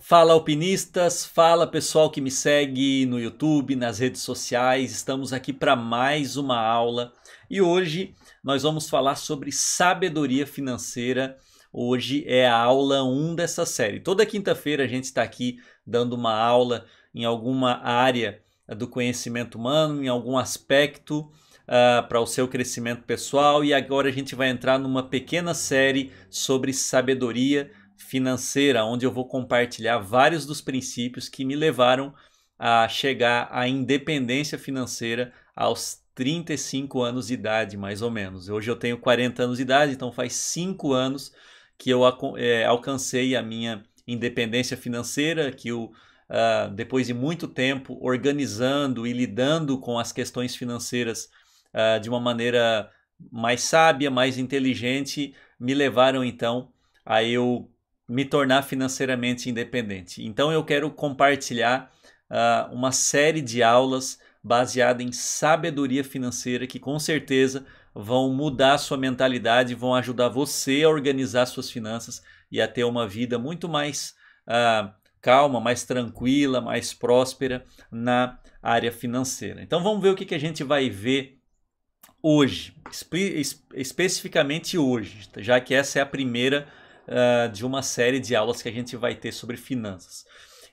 Fala alpinistas, fala pessoal que me segue no YouTube, nas redes sociais. Estamos aqui para mais uma aula e hoje nós vamos falar sobre sabedoria financeira. Hoje é a aula 1 dessa série. Toda quinta-feira a gente está aqui dando uma aula em alguma área do conhecimento humano, em algum aspecto uh, para o seu crescimento pessoal. E agora a gente vai entrar numa pequena série sobre sabedoria financeira, onde eu vou compartilhar vários dos princípios que me levaram a chegar à independência financeira aos 35 anos de idade, mais ou menos. Hoje eu tenho 40 anos de idade, então faz 5 anos que eu é, alcancei a minha independência financeira, que eu, uh, depois de muito tempo organizando e lidando com as questões financeiras uh, de uma maneira mais sábia, mais inteligente, me levaram então a eu me tornar financeiramente independente. Então eu quero compartilhar uh, uma série de aulas baseada em sabedoria financeira que com certeza vão mudar a sua mentalidade, vão ajudar você a organizar suas finanças e a ter uma vida muito mais uh, calma, mais tranquila, mais próspera na área financeira. Então vamos ver o que, que a gente vai ver hoje, espe especificamente hoje, já que essa é a primeira uh, de uma série de aulas que a gente vai ter sobre finanças.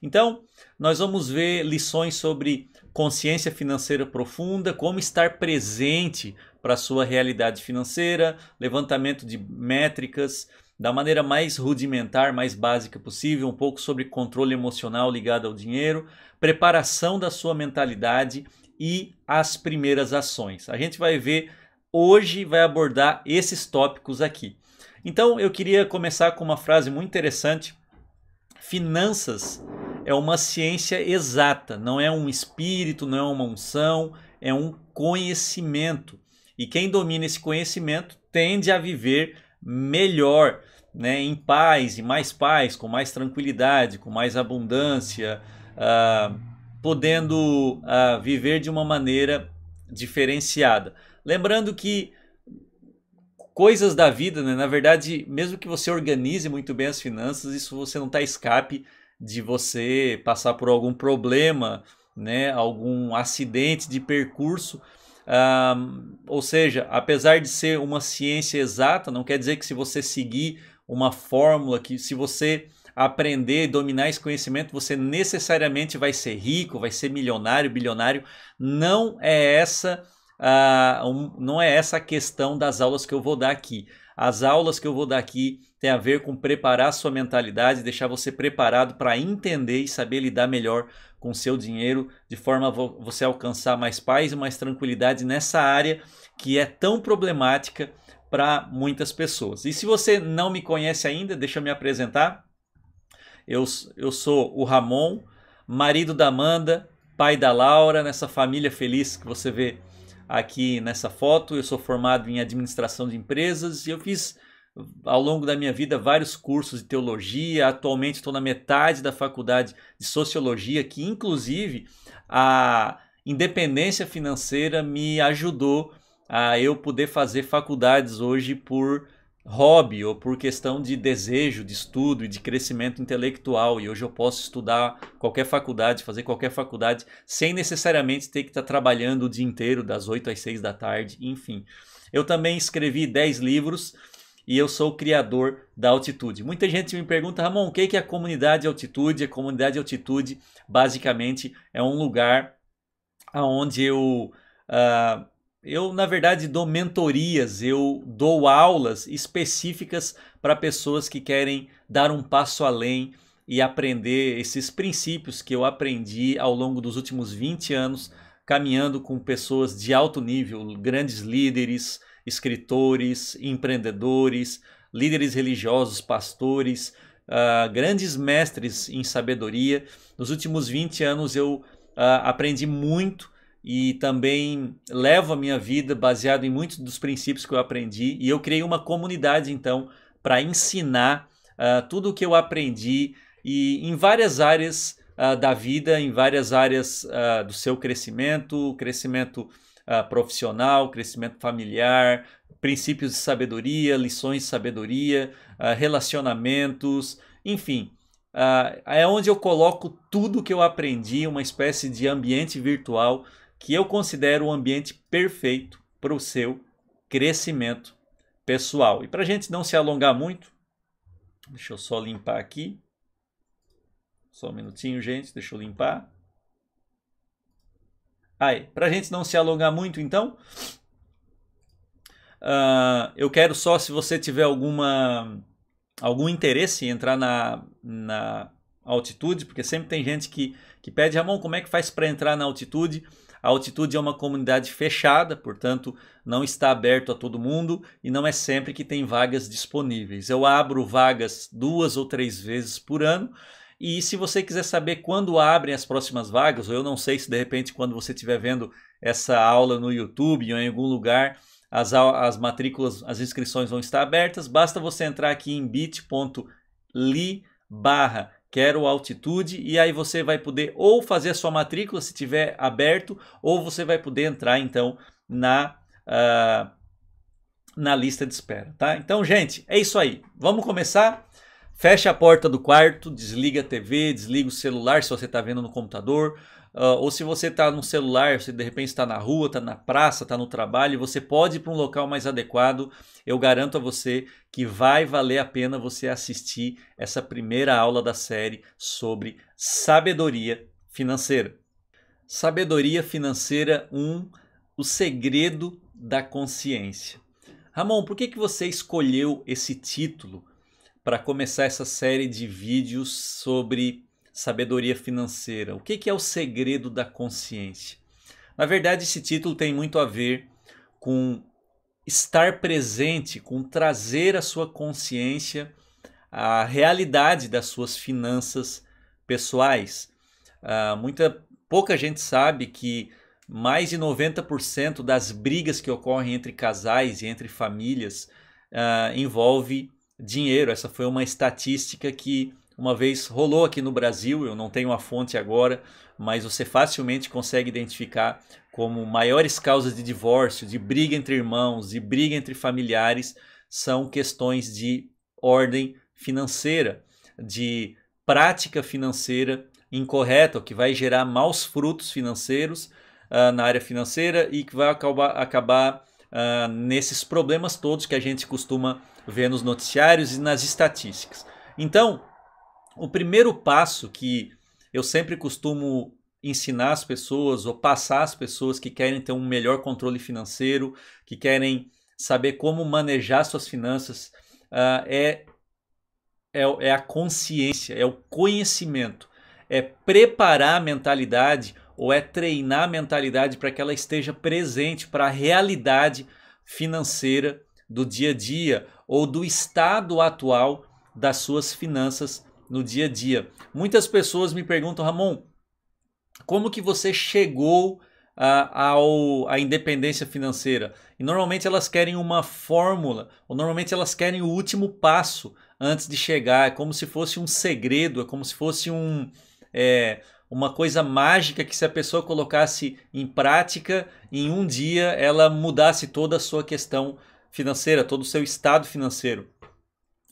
Então, nós vamos ver lições sobre consciência financeira profunda, como estar presente para a sua realidade financeira, levantamento de métricas da maneira mais rudimentar, mais básica possível, um pouco sobre controle emocional ligado ao dinheiro, preparação da sua mentalidade e as primeiras ações. A gente vai ver hoje, vai abordar esses tópicos aqui. Então eu queria começar com uma frase muito interessante. Finanças é uma ciência exata, não é um espírito, não é uma unção, é um conhecimento. E quem domina esse conhecimento tende a viver melhor, né, em paz e mais paz, com mais tranquilidade, com mais abundância, uh, podendo uh, viver de uma maneira diferenciada. Lembrando que coisas da vida, né? na verdade, mesmo que você organize muito bem as finanças, isso você não está escape de você passar por algum problema, né? algum acidente de percurso. Ah, ou seja, apesar de ser uma ciência exata, não quer dizer que se você seguir uma fórmula, que se você aprender, dominar esse conhecimento, você necessariamente vai ser rico, vai ser milionário, bilionário. Não é essa, uh, um, não é essa a questão das aulas que eu vou dar aqui. As aulas que eu vou dar aqui têm a ver com preparar sua mentalidade, deixar você preparado para entender e saber lidar melhor com seu dinheiro, de forma a você alcançar mais paz e mais tranquilidade nessa área que é tão problemática para muitas pessoas. E se você não me conhece ainda, deixa eu me apresentar. Eu, eu sou o Ramon, marido da Amanda, pai da Laura, nessa família feliz que você vê aqui nessa foto. Eu sou formado em administração de empresas e eu fiz ao longo da minha vida vários cursos de teologia. Atualmente estou na metade da faculdade de sociologia, que inclusive a independência financeira me ajudou a eu poder fazer faculdades hoje por hobby ou por questão de desejo de estudo e de crescimento intelectual. E hoje eu posso estudar qualquer faculdade, fazer qualquer faculdade, sem necessariamente ter que estar tá trabalhando o dia inteiro, das 8 às 6 da tarde, enfim. Eu também escrevi 10 livros e eu sou o criador da Altitude. Muita gente me pergunta, Ramon, o que é, é a comunidade Altitude? A comunidade Altitude, basicamente, é um lugar onde eu. Uh, eu, na verdade, dou mentorias, eu dou aulas específicas para pessoas que querem dar um passo além e aprender esses princípios que eu aprendi ao longo dos últimos 20 anos, caminhando com pessoas de alto nível, grandes líderes, escritores, empreendedores, líderes religiosos, pastores, uh, grandes mestres em sabedoria. Nos últimos 20 anos eu uh, aprendi muito e também levo a minha vida baseado em muitos dos princípios que eu aprendi e eu criei uma comunidade então para ensinar uh, tudo o que eu aprendi e em várias áreas uh, da vida, em várias áreas uh, do seu crescimento, crescimento profissional, crescimento familiar, princípios de sabedoria, lições de sabedoria, relacionamentos, enfim. Uh, é onde eu coloco tudo que eu aprendi, uma espécie de ambiente virtual que eu considero o ambiente perfeito para o seu crescimento pessoal. E para a gente não se alongar muito, deixa eu só limpar aqui. Só um minutinho, gente, deixa eu limpar. Aí, para a gente não se alongar muito, então, uh, eu quero só, se você tiver alguma algum interesse em entrar na, na altitude, porque sempre tem gente que, que pede, Ramon, como é que faz para entrar na altitude? A altitude é uma comunidade fechada, portanto, não está aberto a todo mundo e não é sempre que tem vagas disponíveis. Eu abro vagas duas ou três vezes por ano. E se você quiser saber quando abrem as próximas vagas, ou eu não sei se de repente quando você estiver vendo essa aula no YouTube ou em algum lugar, as, as matrículas, as inscrições vão estar abertas, basta você entrar aqui em bit.ly barra quero altitude, e aí você vai poder ou fazer a sua matrícula se tiver aberto, ou você vai poder entrar então na, uh, na lista de espera, tá? Então, gente, é isso aí. Vamos começar? Fecha a porta do quarto, desliga a TV, desliga o celular se você está vendo no computador, Uh, ou se você está no celular, se de repente está na rua, está na praça, está no trabalho, você pode ir para um local mais adequado. Eu garanto a você que vai valer a pena você assistir essa primeira aula da série sobre sabedoria financeira. Sabedoria financeira 1, o segredo da consciência. Ramon, por que, que você escolheu esse título para começar essa série de vídeos sobre Sabedoria Financeira. O que, é o segredo da consciência? Na verdade, esse título tem muito a ver com estar presente, com trazer a sua consciência à realidade das suas finanças pessoais. Uh, muita, pouca gente sabe que mais de 90% das brigas que ocorrem entre casais e entre famílias uh, envolve dinheiro. Essa foi uma estatística que uma vez rolou aqui no Brasil, eu não tenho a fonte agora, mas você facilmente consegue identificar como maiores causas de divórcio, de briga entre irmãos, de briga entre familiares, são questões de ordem financeira, de prática financeira incorreta, que vai gerar maus frutos financeiros uh, na área financeira e que vai acabar, acabar uh, nesses problemas todos que a gente costuma ver nos noticiários e nas estatísticas. Então, o primeiro passo que eu sempre costumo ensinar as pessoas ou passar às pessoas que querem ter um melhor controle financeiro, que querem saber como manejar suas finanças, uh, é, é, é a consciência, é o conhecimento, é preparar a mentalidade ou é treinar a mentalidade para que ela esteja presente para a realidade financeira do dia a dia ou do estado atual das suas finanças no dia a dia. Muitas pessoas me perguntam, Ramon, como que você chegou a, à independência financeira? E normalmente elas querem uma fórmula, ou normalmente elas querem o último passo antes de chegar. É como se fosse um segredo, é como se fosse um. É, uma coisa mágica que se a pessoa colocasse em prática, em um dia ela mudasse toda a sua questão financeira, todo o seu estado financeiro.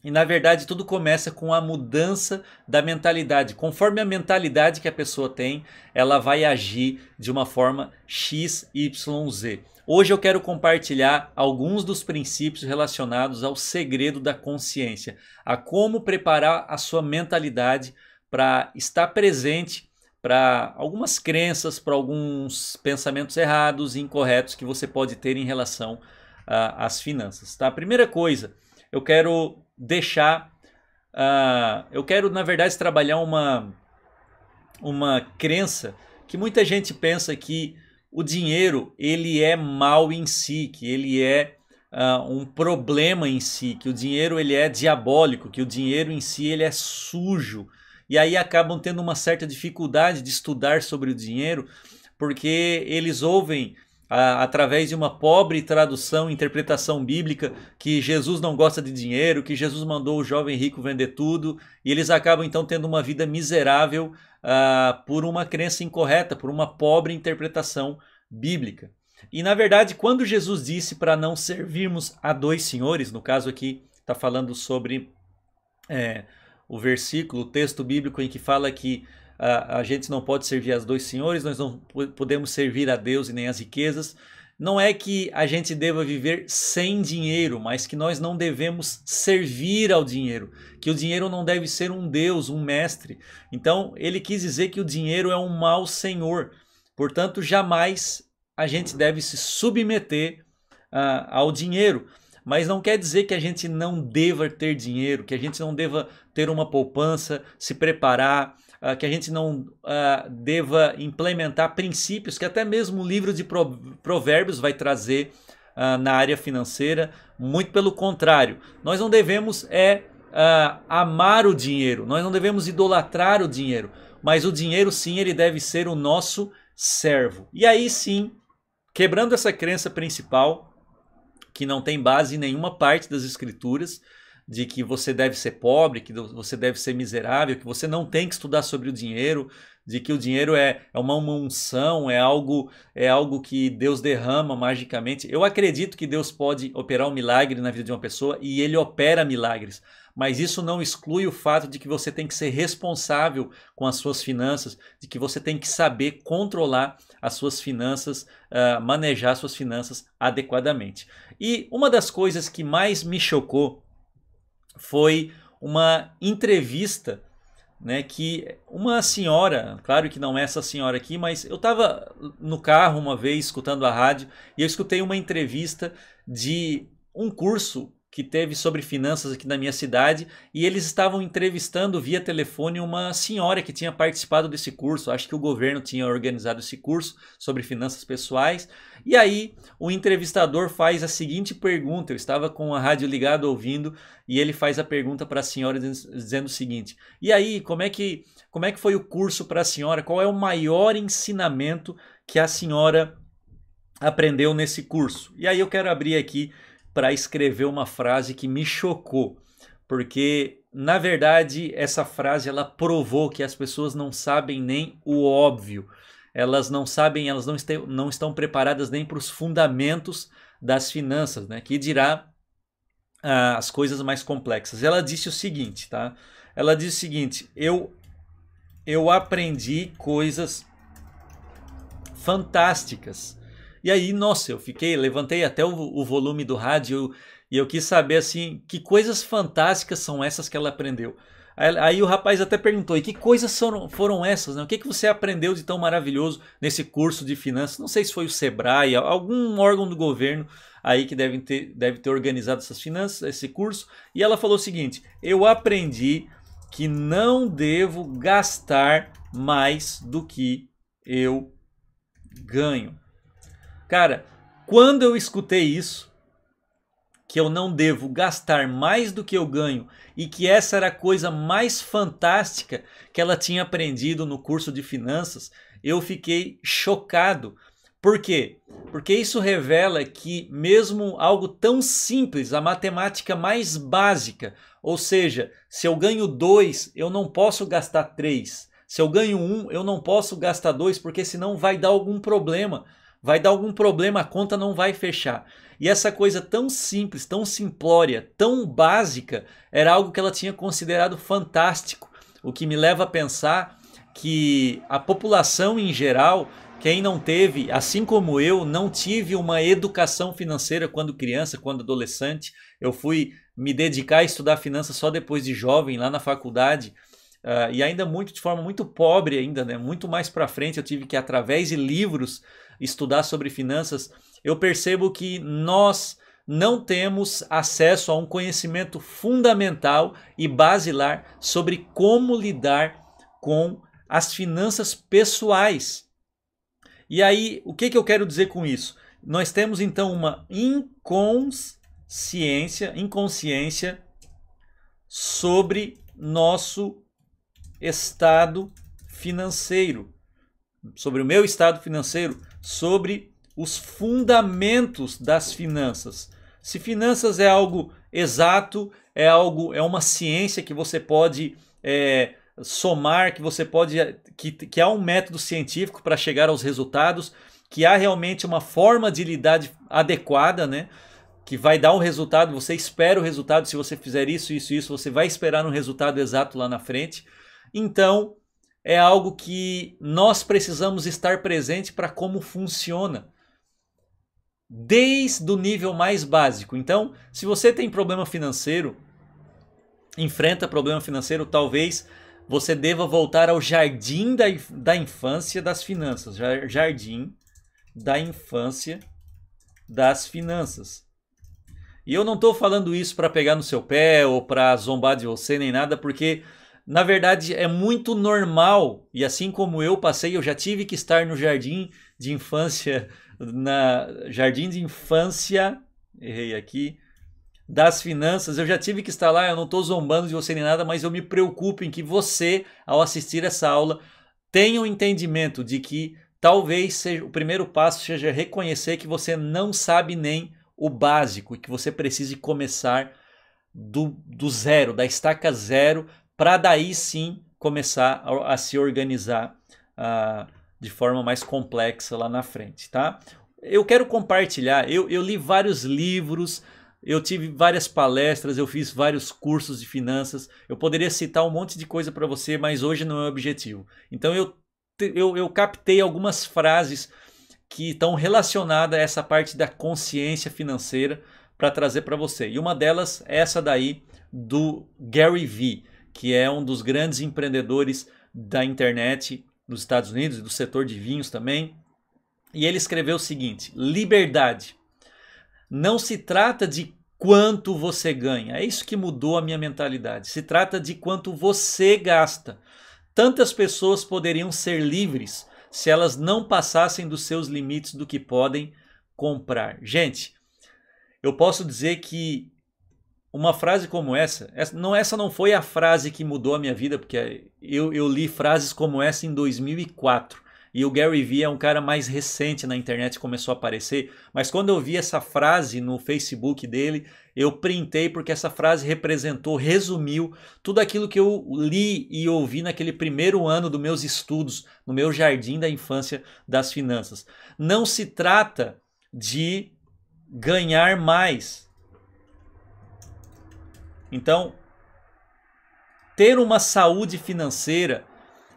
E na verdade tudo começa com a mudança da mentalidade. Conforme a mentalidade que a pessoa tem, ela vai agir de uma forma x, y, z. Hoje eu quero compartilhar alguns dos princípios relacionados ao segredo da consciência, a como preparar a sua mentalidade para estar presente para algumas crenças, para alguns pensamentos errados e incorretos que você pode ter em relação ah, às finanças. Tá? A primeira coisa, eu quero deixar. Uh, eu quero, na verdade, trabalhar uma, uma crença que muita gente pensa que o dinheiro ele é mal em si, que ele é uh, um problema em si, que o dinheiro ele é diabólico, que o dinheiro em si ele é sujo. E aí acabam tendo uma certa dificuldade de estudar sobre o dinheiro, porque eles ouvem a, através de uma pobre tradução, interpretação bíblica, que Jesus não gosta de dinheiro, que Jesus mandou o jovem rico vender tudo, e eles acabam então tendo uma vida miserável uh, por uma crença incorreta, por uma pobre interpretação bíblica. E na verdade, quando Jesus disse para não servirmos a dois senhores, no caso aqui está falando sobre é, o versículo, o texto bíblico em que fala que a, a gente não pode servir as dois senhores, nós não podemos servir a Deus e nem as riquezas. Não é que a gente deva viver sem dinheiro, mas que nós não devemos servir ao dinheiro, que o dinheiro não deve ser um Deus, um mestre. Então, ele quis dizer que o dinheiro é um mau senhor. Portanto, jamais a gente deve se submeter uh, ao dinheiro. Mas não quer dizer que a gente não deva ter dinheiro, que a gente não deva ter uma poupança, se preparar, uh, que a gente não uh, deva implementar princípios que até mesmo o livro de Provérbios vai trazer uh, na área financeira. Muito pelo contrário, nós não devemos é amar o dinheiro, nós não devemos idolatrar o dinheiro, mas o dinheiro sim ele deve ser o nosso servo. E aí sim, quebrando essa crença principal que não tem base em nenhuma parte das escrituras, de que você deve ser pobre, que você deve ser miserável, que você não tem que estudar sobre o dinheiro, de que o dinheiro é, é uma unção, é algo, é algo que Deus derrama magicamente. Eu acredito que Deus pode operar um milagre na vida de uma pessoa e ele opera milagres. Mas isso não exclui o fato de que você tem que ser responsável com as suas finanças, de que você tem que saber controlar as suas finanças, uh, manejar suas finanças adequadamente. E uma das coisas que mais me chocou foi uma entrevista né, que uma senhora, claro que não é essa senhora aqui, mas eu estava no carro uma vez escutando a rádio e eu escutei uma entrevista de um curso que teve sobre finanças aqui na minha cidade e eles estavam entrevistando via telefone uma senhora que tinha participado desse curso. Acho que o governo tinha organizado esse curso sobre finanças pessoais. E aí o entrevistador faz a seguinte pergunta. Eu estava com a rádio ligada ouvindo e ele faz a pergunta para a senhora dizendo o seguinte: "E aí, como é que como é que foi o curso para a senhora? Qual é o maior ensinamento que a senhora aprendeu nesse curso?" E aí eu quero abrir aqui para escrever uma frase que me chocou, porque na verdade essa frase ela provou que as pessoas não sabem nem o óbvio. Elas não sabem, elas não, não estão preparadas nem para os fundamentos das finanças, né? Que dirá ah, as coisas mais complexas. Ela disse o seguinte, tá? Ela disse o seguinte: eu eu aprendi coisas fantásticas e aí, nossa, eu fiquei, levantei até o, o volume do rádio e eu quis saber assim, que coisas fantásticas são essas que ela aprendeu. Aí, aí o rapaz até perguntou: e que coisas foram, foram essas? Né? O que, que você aprendeu de tão maravilhoso nesse curso de finanças? Não sei se foi o Sebrae, algum órgão do governo aí que deve ter, deve ter organizado essas finanças, esse curso. E ela falou o seguinte: eu aprendi que não devo gastar mais do que eu ganho. Cara, quando eu escutei isso, que eu não devo gastar mais do que eu ganho e que essa era a coisa mais fantástica que ela tinha aprendido no curso de finanças, eu fiquei chocado. Por quê? Porque isso revela que, mesmo algo tão simples, a matemática mais básica, ou seja, se eu ganho 2, eu não posso gastar 3. Se eu ganho 1, um, eu não posso gastar 2, porque senão vai dar algum problema vai dar algum problema, a conta não vai fechar. E essa coisa tão simples, tão simplória, tão básica, era algo que ela tinha considerado fantástico, o que me leva a pensar que a população em geral, quem não teve, assim como eu, não tive uma educação financeira quando criança, quando adolescente, eu fui me dedicar a estudar finanças só depois de jovem, lá na faculdade. Uh, e ainda muito de forma muito pobre ainda, né? Muito mais para frente eu tive que através de livros estudar sobre finanças, eu percebo que nós não temos acesso a um conhecimento fundamental e basilar sobre como lidar com as finanças pessoais. E aí, o que, que eu quero dizer com isso? Nós temos então uma inconsciência, inconsciência sobre nosso estado financeiro, sobre o meu estado financeiro, sobre os fundamentos das finanças. Se finanças é algo exato, é algo, é uma ciência que você pode é, somar, que você pode, que, que há um método científico para chegar aos resultados, que há realmente uma forma de lidar adequada, né? Que vai dar um resultado, você espera o resultado, se você fizer isso, isso, isso, você vai esperar um resultado exato lá na frente. Então, é algo que nós precisamos estar presente para como funciona. Desde o nível mais básico. Então, se você tem problema financeiro, enfrenta problema financeiro, talvez você deva voltar ao jardim da, da infância das finanças. Jardim da infância das finanças. E eu não estou falando isso para pegar no seu pé ou para zombar de você nem nada, porque na verdade, é muito normal, e assim como eu passei, eu já tive que estar no jardim de infância, na jardim de infância, errei aqui, das finanças, eu já tive que estar lá, eu não estou zombando de você nem nada, mas eu me preocupo em que você, ao assistir essa aula, tenha o um entendimento de que talvez seja, o primeiro passo seja reconhecer que você não sabe nem o básico e que você precise começar do, do zero, da estaca zero, para daí sim começar a, a se organizar uh, de forma mais complexa lá na frente, tá? Eu quero compartilhar, eu, eu li vários livros, eu tive várias palestras, eu fiz vários cursos de finanças, eu poderia citar um monte de coisa para você, mas hoje não é o objetivo. Então eu, eu, eu captei algumas frases que estão relacionadas a essa parte da consciência financeira para trazer para você. E uma delas é essa daí do Gary Vee que é um dos grandes empreendedores da internet nos Estados Unidos e do setor de vinhos também. E ele escreveu o seguinte: liberdade. Não se trata de quanto você ganha. É isso que mudou a minha mentalidade. Se trata de quanto você gasta. Tantas pessoas poderiam ser livres se elas não passassem dos seus limites do que podem comprar. Gente, eu posso dizer que uma frase como essa, essa, não essa não foi a frase que mudou a minha vida, porque eu, eu li frases como essa em 2004. E o Gary Vee é um cara mais recente na internet, começou a aparecer. Mas quando eu vi essa frase no Facebook dele, eu printei porque essa frase representou, resumiu tudo aquilo que eu li e ouvi naquele primeiro ano dos meus estudos, no meu jardim da infância das finanças. Não se trata de ganhar mais, então, ter uma saúde financeira,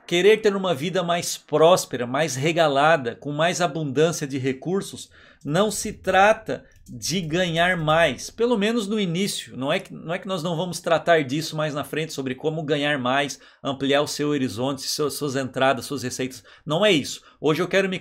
querer ter uma vida mais próspera, mais regalada, com mais abundância de recursos, não se trata de ganhar mais, pelo menos no início. Não é que, não é que nós não vamos tratar disso mais na frente, sobre como ganhar mais, ampliar o seu horizonte, suas, suas entradas, suas receitas. Não é isso. Hoje eu quero me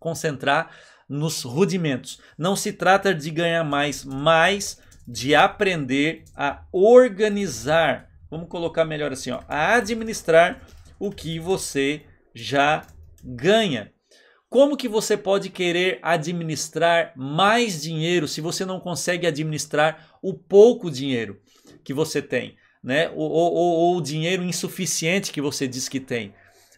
concentrar nos rudimentos. Não se trata de ganhar mais, mas de aprender a organizar, vamos colocar melhor assim, ó, a administrar o que você já ganha. Como que você pode querer administrar mais dinheiro se você não consegue administrar o pouco dinheiro que você tem, né? Ou, ou o dinheiro insuficiente que você diz que tem?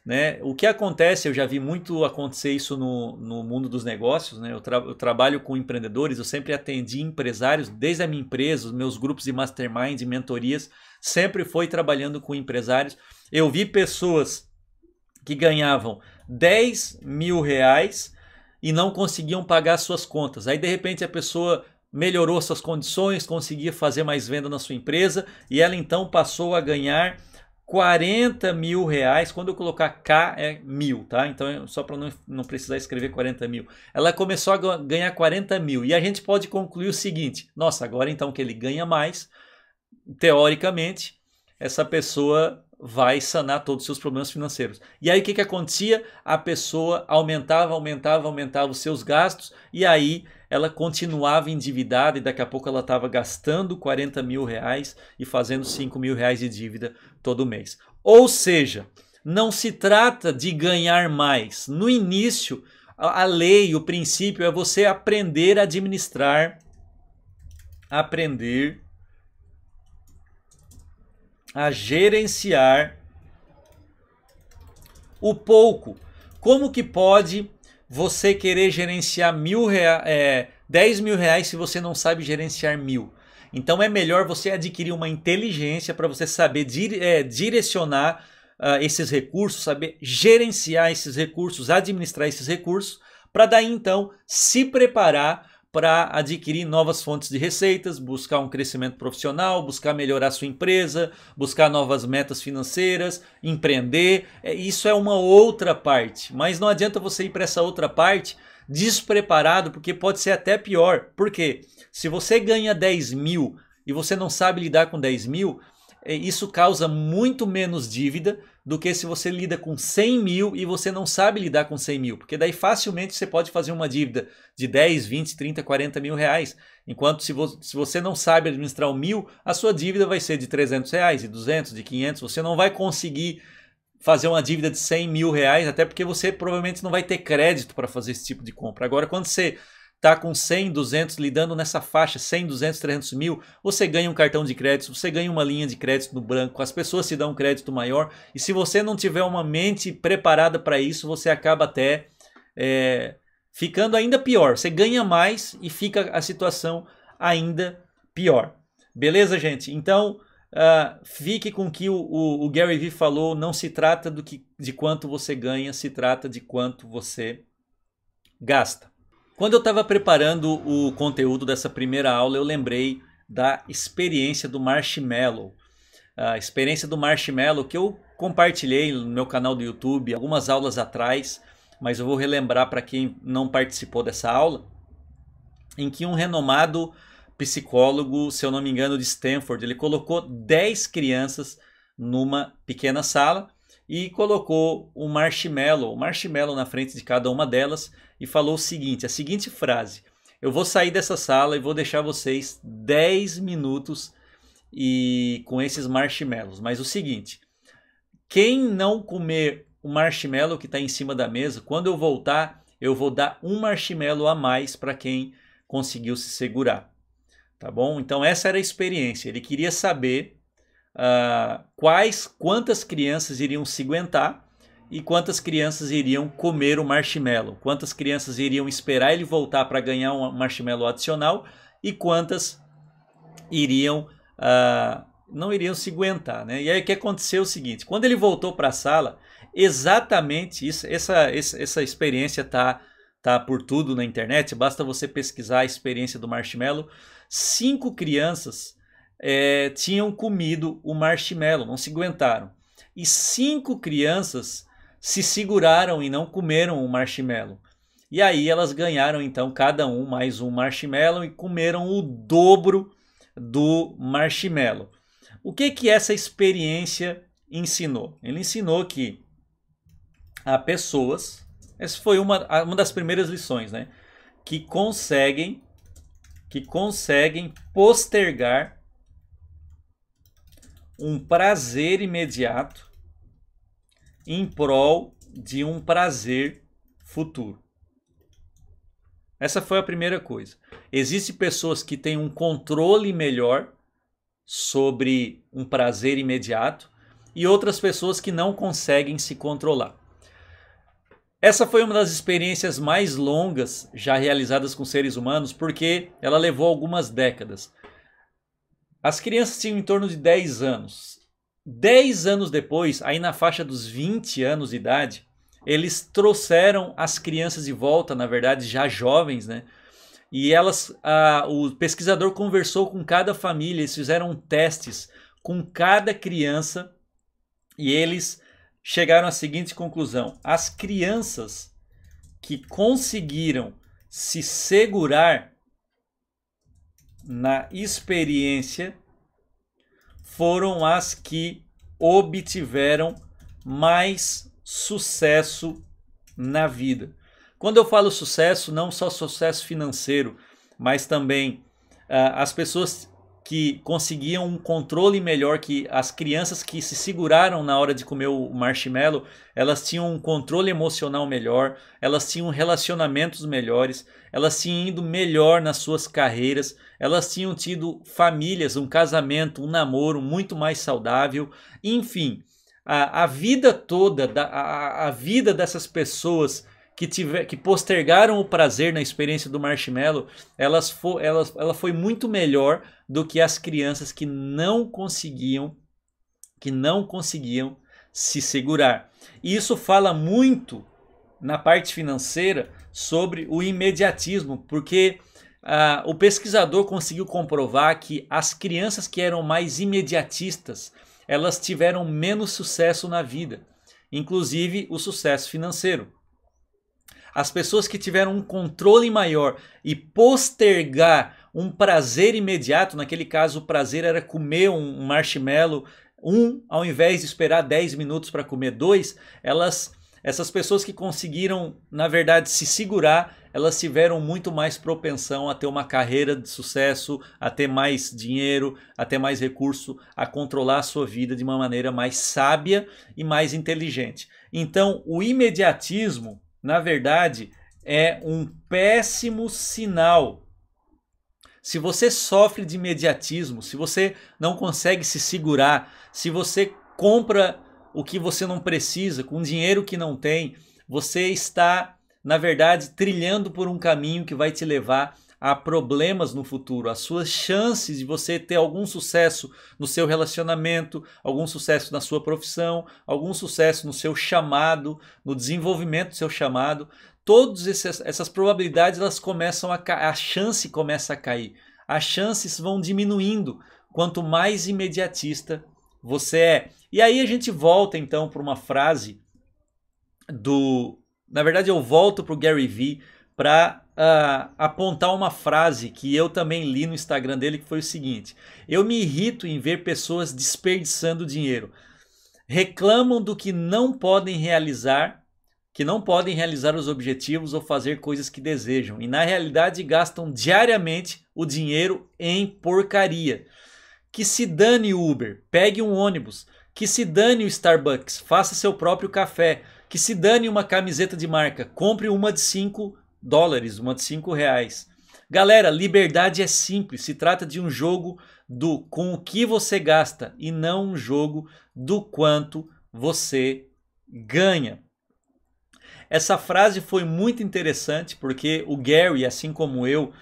Né? O que acontece, eu já vi muito acontecer isso no, no mundo dos negócios, né? eu, tra eu trabalho com empreendedores, eu sempre atendi empresários, desde a minha empresa, os meus grupos de mastermind, e mentorias, sempre foi trabalhando com empresários. Eu vi pessoas que ganhavam 10 mil reais e não conseguiam pagar suas contas. Aí de repente a pessoa melhorou suas condições, conseguia fazer mais venda na sua empresa e ela então passou a ganhar 40 mil reais. Quando eu colocar K é mil, tá? Então, só para não, não precisar escrever 40 mil. Ela começou a ganhar 40 mil. E a gente pode concluir o seguinte: nossa, agora então que ele ganha mais, teoricamente, essa pessoa vai sanar todos os seus problemas financeiros. E aí o que, que acontecia? A pessoa aumentava, aumentava, aumentava os seus gastos e aí ela continuava endividada e daqui a pouco ela estava gastando 40 mil reais e fazendo 5 mil reais de dívida todo mês. Ou seja, não se trata de ganhar mais. No início, a lei, o princípio é você aprender a administrar, aprender a gerenciar o pouco. Como que pode você querer gerenciar mil reais, é, 10 mil reais se você não sabe gerenciar mil? Então é melhor você adquirir uma inteligência para você saber é, direcionar uh, esses recursos, saber gerenciar esses recursos, administrar esses recursos, para daí então se preparar para adquirir novas fontes de receitas, buscar um crescimento profissional, buscar melhorar sua empresa, buscar novas metas financeiras, empreender. É, isso é uma outra parte, mas não adianta você ir para essa outra parte despreparado, porque pode ser até pior. Porque se você ganha 10 mil e você não sabe lidar com 10 mil, é, isso causa muito menos dívida do que se você lida com 100 mil e você não sabe lidar com 100 mil, porque daí facilmente você pode fazer uma dívida de 10, 20, 30, 40 mil reais, enquanto se, vo se você não sabe administrar o mil, a sua dívida vai ser de 300 reais, de 200, de 500, você não vai conseguir fazer uma dívida de 100 mil reais, até porque você provavelmente não vai ter crédito para fazer esse tipo de compra. Agora, quando você está com 100, 200, lidando nessa faixa, 100, 200, 300 mil, você ganha um cartão de crédito, você ganha uma linha de crédito no branco, as pessoas se dão um crédito maior. E se você não tiver uma mente preparada para isso, você acaba até é, ficando ainda pior. Você ganha mais e fica a situação ainda pior. Beleza, gente? Então, Uh, fique com que o, o, o Gary Vee falou, não se trata do que, de quanto você ganha, se trata de quanto você gasta. Quando eu estava preparando o conteúdo dessa primeira aula, eu lembrei da experiência do Marshmallow. A experiência do Marshmallow que eu compartilhei no meu canal do YouTube algumas aulas atrás, mas eu vou relembrar para quem não participou dessa aula, em que um renomado psicólogo, se eu não me engano, de Stanford. Ele colocou 10 crianças numa pequena sala e colocou um marshmallow, um marshmallow na frente de cada uma delas e falou o seguinte, a seguinte frase: Eu vou sair dessa sala e vou deixar vocês 10 minutos e com esses marshmallows, mas o seguinte, quem não comer o marshmallow que está em cima da mesa, quando eu voltar, eu vou dar um marshmallow a mais para quem conseguiu se segurar tá bom? Então essa era a experiência. Ele queria saber uh, quais, quantas crianças iriam se aguentar e quantas crianças iriam comer o marshmallow, quantas crianças iriam esperar ele voltar para ganhar um marshmallow adicional e quantas iriam uh, não iriam se aguentar, né? E aí o que aconteceu é o seguinte: quando ele voltou para a sala, exatamente isso, essa, essa, essa experiência tá tá por tudo na internet, basta você pesquisar a experiência do marshmallow. Cinco crianças é, tinham comido o marshmallow, não se aguentaram. E cinco crianças se seguraram e não comeram o marshmallow. E aí elas ganharam então cada um mais um marshmallow e comeram o dobro do marshmallow. O que que essa experiência ensinou? Ele ensinou que há pessoas, essa foi uma, uma das primeiras lições, né? Que conseguem que conseguem postergar um prazer imediato em prol de um prazer futuro. Essa foi a primeira coisa. Existem pessoas que têm um controle melhor sobre um prazer imediato e outras pessoas que não conseguem se controlar. Essa foi uma das experiências mais longas já realizadas com seres humanos, porque ela levou algumas décadas. As crianças tinham em torno de 10 anos. 10 anos depois, aí na faixa dos 20 anos de idade, eles trouxeram as crianças de volta, na verdade já jovens, né? E elas, a, o pesquisador conversou com cada família, eles fizeram testes com cada criança e eles chegaram à seguinte conclusão: as crianças que conseguiram se segurar na experiência foram as que obtiveram mais sucesso na vida. Quando eu falo sucesso, não só sucesso financeiro, mas também uh, as pessoas que conseguiam um controle melhor que as crianças que se seguraram na hora de comer o marshmallow, elas tinham um controle emocional melhor, elas tinham relacionamentos melhores, elas tinham ido melhor nas suas carreiras, elas tinham tido famílias, um casamento, um namoro muito mais saudável, enfim, a, a vida toda, da, a, a vida dessas pessoas que, tiver, que postergaram o prazer na experiência do marshmallow, elas fo, elas, ela foi muito melhor do que as crianças que não conseguiam que não conseguiam se segurar. E isso fala muito na parte financeira sobre o imediatismo, porque ah, o pesquisador conseguiu comprovar que as crianças que eram mais imediatistas elas tiveram menos sucesso na vida, inclusive o sucesso financeiro as pessoas que tiveram um controle maior e postergar um prazer imediato, naquele caso o prazer era comer um marshmallow, um, ao invés de esperar 10 minutos para comer dois, elas essas pessoas que conseguiram, na verdade, se segurar, elas tiveram muito mais propensão a ter uma carreira de sucesso, a ter mais dinheiro, a ter mais recurso, a controlar a sua vida de uma maneira mais sábia e mais inteligente. Então, o imediatismo, na verdade, é um péssimo sinal. Se você sofre de mediatismo, se você não consegue se segurar, se você compra o que você não precisa com dinheiro que não tem, você está, na verdade, trilhando por um caminho que vai te levar a problemas no futuro, as suas chances de você ter algum sucesso no seu relacionamento, algum sucesso na sua profissão, algum sucesso no seu chamado, no desenvolvimento do seu chamado, todas essas probabilidades elas começam a a chance começa a cair. As chances vão diminuindo quanto mais imediatista você é. E aí a gente volta então para uma frase do, na verdade eu volto para o Gary Vee para uh, apontar uma frase que eu também li no Instagram dele, que foi o seguinte: Eu me irrito em ver pessoas desperdiçando dinheiro. Reclamam do que não podem realizar, que não podem realizar os objetivos ou fazer coisas que desejam. E na realidade gastam diariamente o dinheiro em porcaria. Que se dane Uber, pegue um ônibus. Que se dane o Starbucks, faça seu próprio café. Que se dane uma camiseta de marca, compre uma de cinco dólares, uma de 5 reais. Galera, liberdade é simples, se trata de um jogo do com o que você gasta e não um jogo do quanto você ganha. Essa frase foi muito interessante porque o Gary, assim como eu,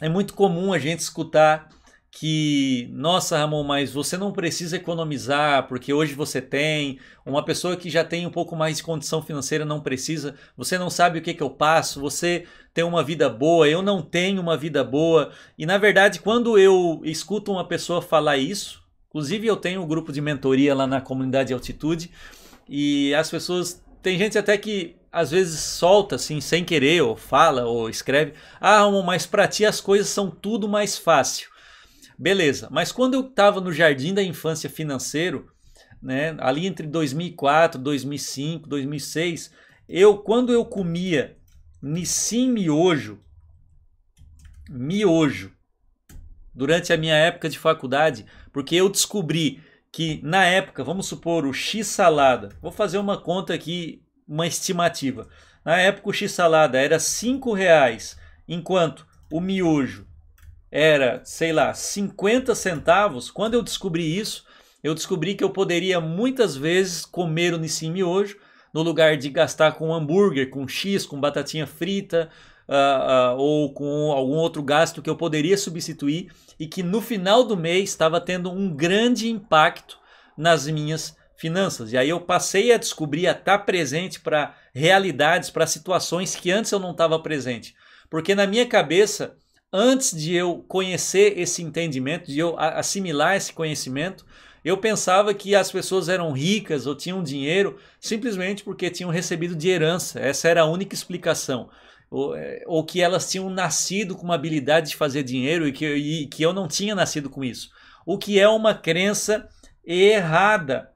é muito comum a gente escutar que, nossa, Ramon, mas você não precisa economizar, porque hoje você tem. Uma pessoa que já tem um pouco mais de condição financeira não precisa. Você não sabe o que, que eu passo, você tem uma vida boa, eu não tenho uma vida boa. E na verdade, quando eu escuto uma pessoa falar isso, inclusive eu tenho um grupo de mentoria lá na comunidade Altitude, e as pessoas. Tem gente até que às vezes solta assim, sem querer, ou fala, ou escreve: Ah, Ramon, mas para ti as coisas são tudo mais fácil. Beleza, mas quando eu estava no jardim da infância financeiro, né, ali entre 2004, 2005, 2006, eu quando eu comia nissim miojo, miojo, durante a minha época de faculdade, porque eu descobri que na época, vamos supor, o X salada, vou fazer uma conta aqui, uma estimativa. Na época o X salada era R$ reais, enquanto o miojo era, sei lá, 50 centavos, quando eu descobri isso, eu descobri que eu poderia muitas vezes comer o Nissin Miojo no lugar de gastar com hambúrguer, com X, com batatinha frita uh, uh, ou com algum outro gasto que eu poderia substituir e que no final do mês estava tendo um grande impacto nas minhas finanças. E aí eu passei a descobrir, a estar tá presente para realidades, para situações que antes eu não estava presente. Porque na minha cabeça antes de eu conhecer esse entendimento, de eu assimilar esse conhecimento, eu pensava que as pessoas eram ricas ou tinham dinheiro simplesmente porque tinham recebido de herança. Essa era a única explicação. Ou, é, ou que elas tinham nascido com uma habilidade de fazer dinheiro e que, e que eu não tinha nascido com isso. O que é uma crença errada.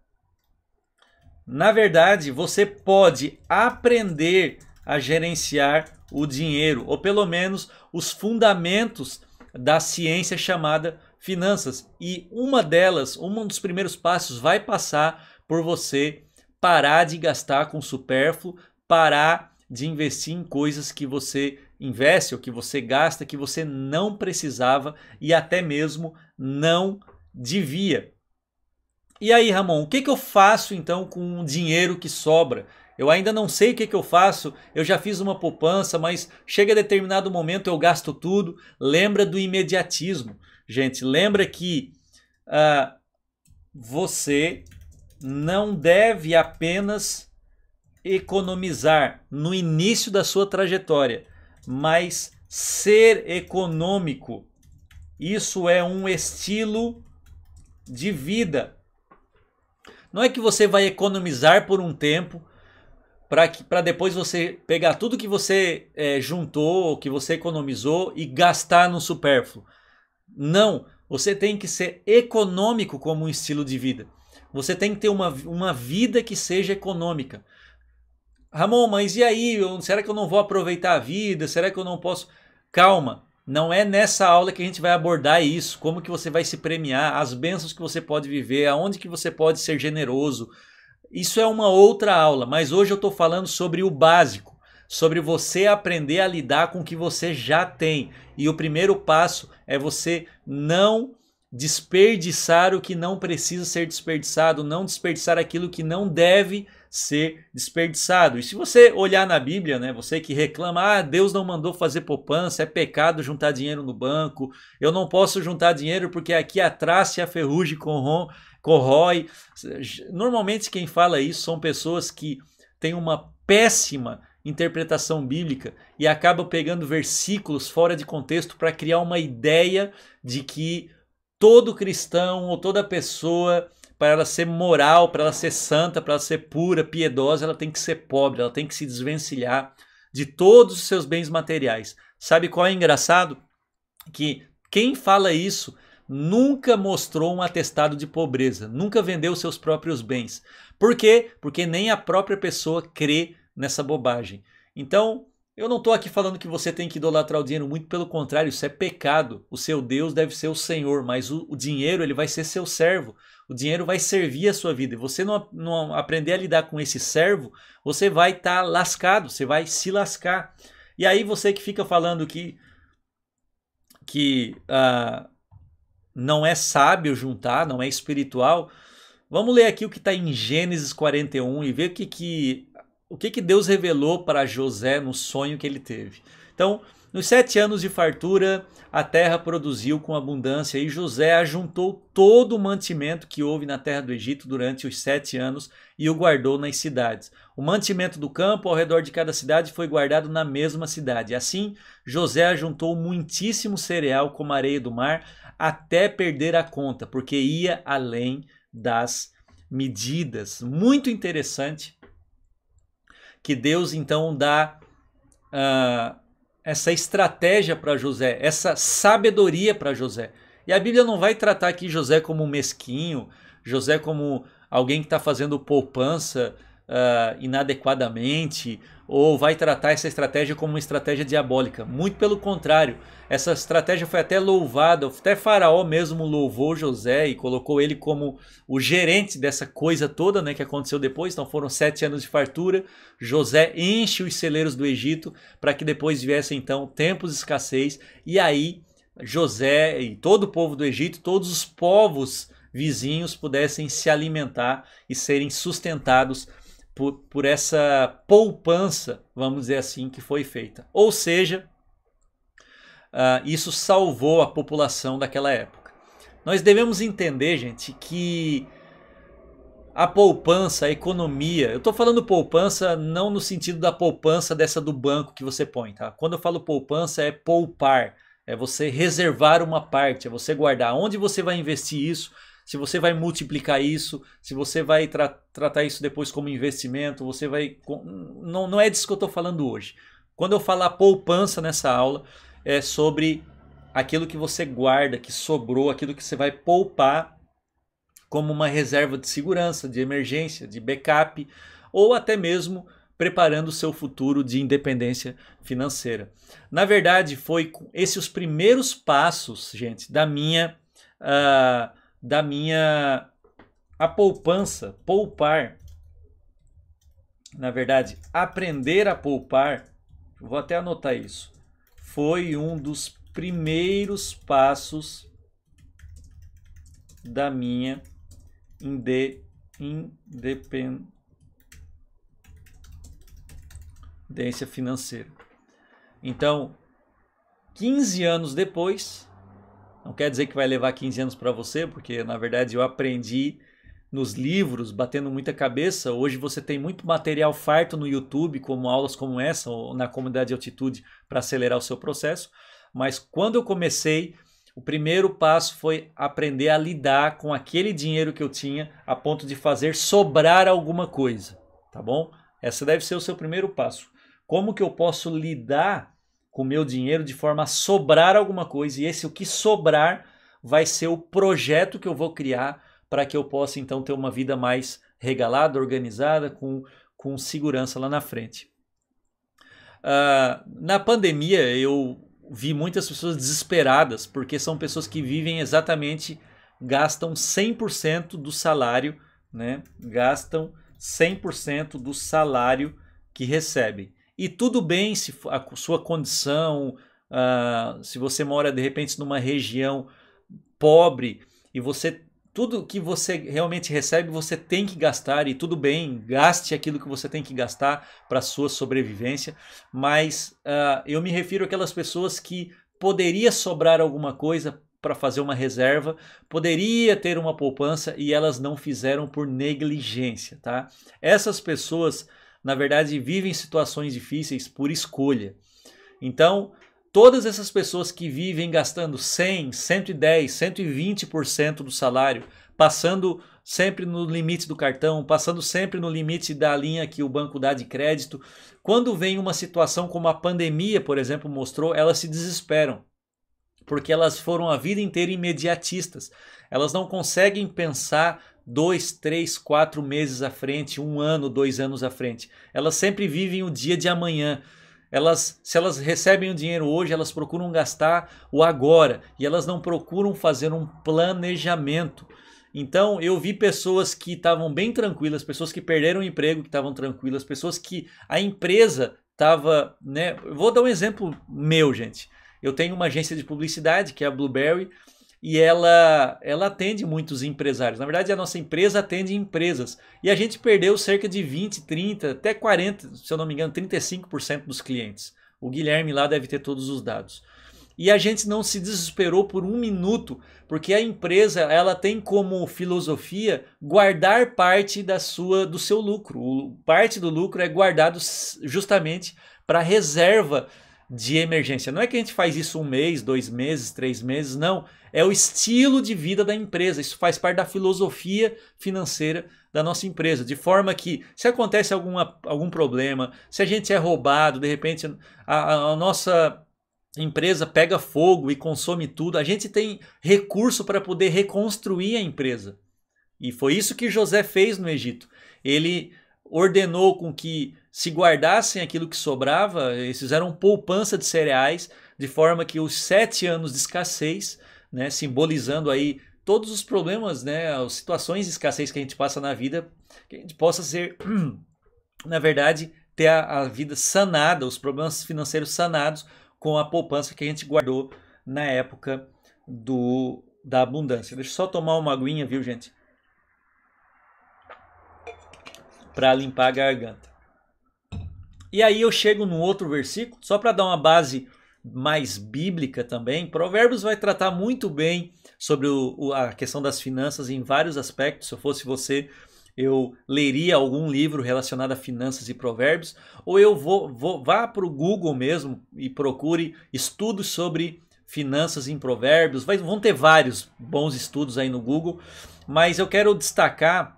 Na verdade, você pode aprender a gerenciar o dinheiro, ou pelo menos os fundamentos da ciência chamada finanças. E uma delas, um dos primeiros passos, vai passar por você parar de gastar com supérfluo, parar de investir em coisas que você investe ou que você gasta que você não precisava e até mesmo não devia. E aí, Ramon, o que, que eu faço então com o dinheiro que sobra? Eu ainda não sei o que, que eu faço, eu já fiz uma poupança, mas chega a determinado momento eu gasto tudo. Lembra do imediatismo. Gente, lembra que uh, você não deve apenas economizar no início da sua trajetória, mas ser econômico. Isso é um estilo de vida. Não é que você vai economizar por um tempo para depois você pegar tudo que você é, juntou, que você economizou e gastar no supérfluo. Não, você tem que ser econômico como um estilo de vida. Você tem que ter uma, uma vida que seja econômica. Ramon, mas e aí? Eu, será que eu não vou aproveitar a vida? Será que eu não posso? Calma, não é nessa aula que a gente vai abordar isso, como que você vai se premiar, as bênçãos que você pode viver, aonde que você pode ser generoso, isso é uma outra aula, mas hoje eu estou falando sobre o básico, sobre você aprender a lidar com o que você já tem. E o primeiro passo é você não desperdiçar o que não precisa ser desperdiçado, não desperdiçar aquilo que não deve ser desperdiçado. E se você olhar na Bíblia, né, você que reclama, ah, Deus não mandou fazer poupança, é pecado juntar dinheiro no banco, eu não posso juntar dinheiro porque aqui a traça e a ferrugem corrom corrói. Normalmente quem fala isso são pessoas que têm uma péssima interpretação bíblica e acabam pegando versículos fora de contexto para criar uma ideia de que todo cristão ou toda pessoa para ela ser moral, para ela ser santa, para ela ser pura, piedosa, ela tem que ser pobre, ela tem que se desvencilhar de todos os seus bens materiais. Sabe qual é engraçado? Que quem fala isso nunca mostrou um atestado de pobreza, nunca vendeu seus próprios bens. Por quê? Porque nem a própria pessoa crê nessa bobagem. Então, eu não estou aqui falando que você tem que idolatrar o dinheiro, muito pelo contrário, isso é pecado. O seu Deus deve ser o Senhor, mas o, o dinheiro ele vai ser seu servo. O dinheiro vai servir a sua vida. E você não, não aprender a lidar com esse servo, você vai estar tá lascado, você vai se lascar. E aí você que fica falando que, que uh, não é sábio juntar, não é espiritual. Vamos ler aqui o que está em Gênesis 41 e ver o que, que, o que, que Deus revelou para José no sonho que ele teve. Então, nos sete anos de fartura, a terra produziu com abundância e José ajuntou todo o mantimento que houve na terra do Egito durante os sete anos e o guardou nas cidades. O mantimento do campo ao redor de cada cidade foi guardado na mesma cidade. Assim, José ajuntou muitíssimo cereal como areia do mar até perder a conta, porque ia além das medidas. Muito interessante que Deus então dá. Uh, essa estratégia para José, essa sabedoria para José. E a Bíblia não vai tratar aqui José como um mesquinho, José como alguém que está fazendo poupança uh, inadequadamente, ou vai tratar essa estratégia como uma estratégia diabólica. Muito pelo contrário, essa estratégia foi até louvada, até Faraó mesmo louvou José e colocou ele como o gerente dessa coisa toda né, que aconteceu depois. Então foram sete anos de fartura. José enche os celeiros do Egito para que depois viessem então tempos de escassez. E aí José e todo o povo do Egito, todos os povos vizinhos pudessem se alimentar e serem sustentados por, por essa poupança, vamos dizer assim, que foi feita. Ou seja, uh, isso salvou a população daquela época. Nós devemos entender, gente, que a poupança, a economia. Eu estou falando poupança não no sentido da poupança dessa do banco que você põe, tá? Quando eu falo poupança é poupar, é você reservar uma parte, é você guardar. Onde você vai investir isso? se você vai multiplicar isso, se você vai tra tratar isso depois como investimento, você vai. Não, não é disso que eu estou falando hoje. Quando eu falar poupança nessa aula, é sobre aquilo que você guarda, que sobrou, aquilo que você vai poupar como uma reserva de segurança, de emergência, de backup, ou até mesmo preparando o seu futuro de independência financeira. Na verdade, foi esses os primeiros passos, gente, da minha uh, da minha a poupança, poupar. Na verdade, aprender a poupar, vou até anotar isso. Foi um dos primeiros passos da minha inde, independência financeira. Então, 15 anos depois, não quer dizer que vai levar 15 anos para você, porque na verdade eu aprendi nos livros, batendo muita cabeça. Hoje você tem muito material farto no YouTube, como aulas como essa, ou na comunidade de altitude, para acelerar o seu processo. Mas quando eu comecei, o primeiro passo foi aprender a lidar com aquele dinheiro que eu tinha a ponto de fazer sobrar alguma coisa, tá bom? Esse deve ser o seu primeiro passo. Como que eu posso lidar com meu dinheiro de forma a sobrar alguma coisa e esse o que sobrar vai ser o projeto que eu vou criar para que eu possa então ter uma vida mais regalada, organizada, com, com segurança lá na frente. Uh, na pandemia eu vi muitas pessoas desesperadas porque são pessoas que vivem exatamente gastam 100% do salário, né? Gastam 100% do salário que recebem. E tudo bem se a sua condição, uh, se você mora de repente numa região pobre e você tudo que você realmente recebe você tem que gastar e tudo bem, gaste aquilo que você tem que gastar para sua sobrevivência, mas uh, eu me refiro àquelas pessoas que poderia sobrar alguma coisa para fazer uma reserva, poderia ter uma poupança e elas não fizeram por negligência, tá? Essas pessoas na verdade, vivem situações difíceis por escolha. Então, todas essas pessoas que vivem gastando 100, 110, 120% do salário, passando sempre no limite do cartão, passando sempre no limite da linha que o banco dá de crédito, quando vem uma situação como a pandemia, por exemplo, mostrou, elas se desesperam. Porque elas foram a vida inteira imediatistas. Elas não conseguem pensar dois, três, quatro meses à frente, um ano, dois anos à frente. Elas sempre vivem o dia de amanhã. Elas, se elas recebem o dinheiro hoje, elas procuram gastar o agora e elas não procuram fazer um planejamento. Então eu vi pessoas que estavam bem tranquilas, pessoas que perderam o emprego, que estavam tranquilas, pessoas que a empresa estava, né? Vou dar um exemplo meu, gente. Eu tenho uma agência de publicidade que é a Blueberry e ela, ela atende muitos empresários. Na verdade, a nossa empresa atende empresas. E a gente perdeu cerca de 20, 30, até 40, se eu não me engano, 35% dos clientes. O Guilherme lá deve ter todos os dados. E a gente não se desesperou por um minuto, porque a empresa ela tem como filosofia guardar parte da sua do seu lucro. O, parte do lucro é guardado justamente para reserva de emergência. Não é que a gente faz isso um mês, dois meses, três meses, não. É o estilo de vida da empresa. Isso faz parte da filosofia financeira da nossa empresa. De forma que, se acontece alguma, algum problema, se a gente é roubado, de repente a, a nossa empresa pega fogo e consome tudo, a gente tem recurso para poder reconstruir a empresa. E foi isso que José fez no Egito. Ele ordenou com que se guardassem aquilo que sobrava, eles fizeram poupança de cereais, de forma que os sete anos de escassez, né, simbolizando aí todos os problemas, né, as situações de escassez que a gente passa na vida, que a gente possa ser, na verdade, ter a, a vida sanada, os problemas financeiros sanados com a poupança que a gente guardou na época do da abundância. Deixa eu só tomar uma aguinha, viu, gente? para limpar a garganta. E aí eu chego no outro versículo, só para dar uma base mais bíblica também. Provérbios vai tratar muito bem sobre o, o, a questão das finanças em vários aspectos. Se eu fosse você, eu leria algum livro relacionado a finanças e provérbios, ou eu vou, vou vá para o Google mesmo e procure estudos sobre finanças em provérbios. Vai, vão ter vários bons estudos aí no Google, mas eu quero destacar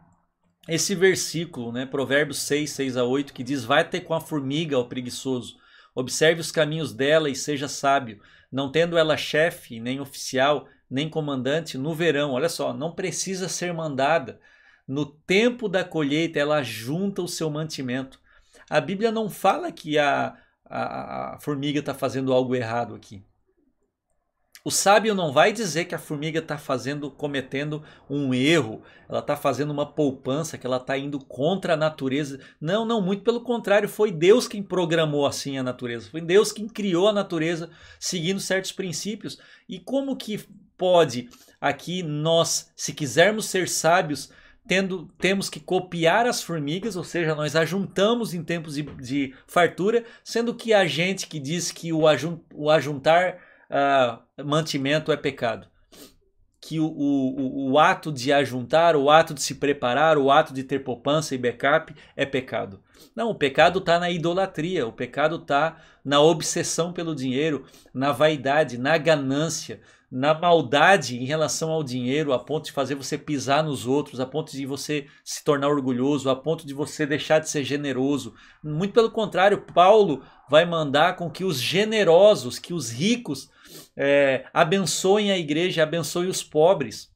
esse versículo, né, Provérbios 6, 6 a 8, que diz: Vai ter com a formiga, o preguiçoso, observe os caminhos dela e seja sábio, não tendo ela chefe, nem oficial, nem comandante, no verão, olha só, não precisa ser mandada. No tempo da colheita, ela junta o seu mantimento. A Bíblia não fala que a, a, a formiga está fazendo algo errado aqui. O sábio não vai dizer que a formiga está fazendo, cometendo um erro, ela está fazendo uma poupança, que ela está indo contra a natureza. Não, não, muito pelo contrário, foi Deus quem programou assim a natureza, foi Deus quem criou a natureza seguindo certos princípios. E como que pode aqui nós, se quisermos ser sábios, Tendo, temos que copiar as formigas, ou seja, nós ajuntamos em tempos de, de fartura, sendo que a gente que diz que o, o ajuntar mantimento é pecado. Que o, o, o ato de ajuntar, o ato de se preparar, o ato de ter poupança e backup é pecado. Não, o pecado está na idolatria, o pecado está na obsessão pelo dinheiro, na vaidade, na ganância, na maldade em relação ao dinheiro, a ponto de fazer você pisar nos outros, a ponto de você se tornar orgulhoso, a ponto de você deixar de ser generoso. Muito pelo contrário, Paulo vai mandar com que os generosos, que os ricos é, abençoem a igreja, abençoe os pobres.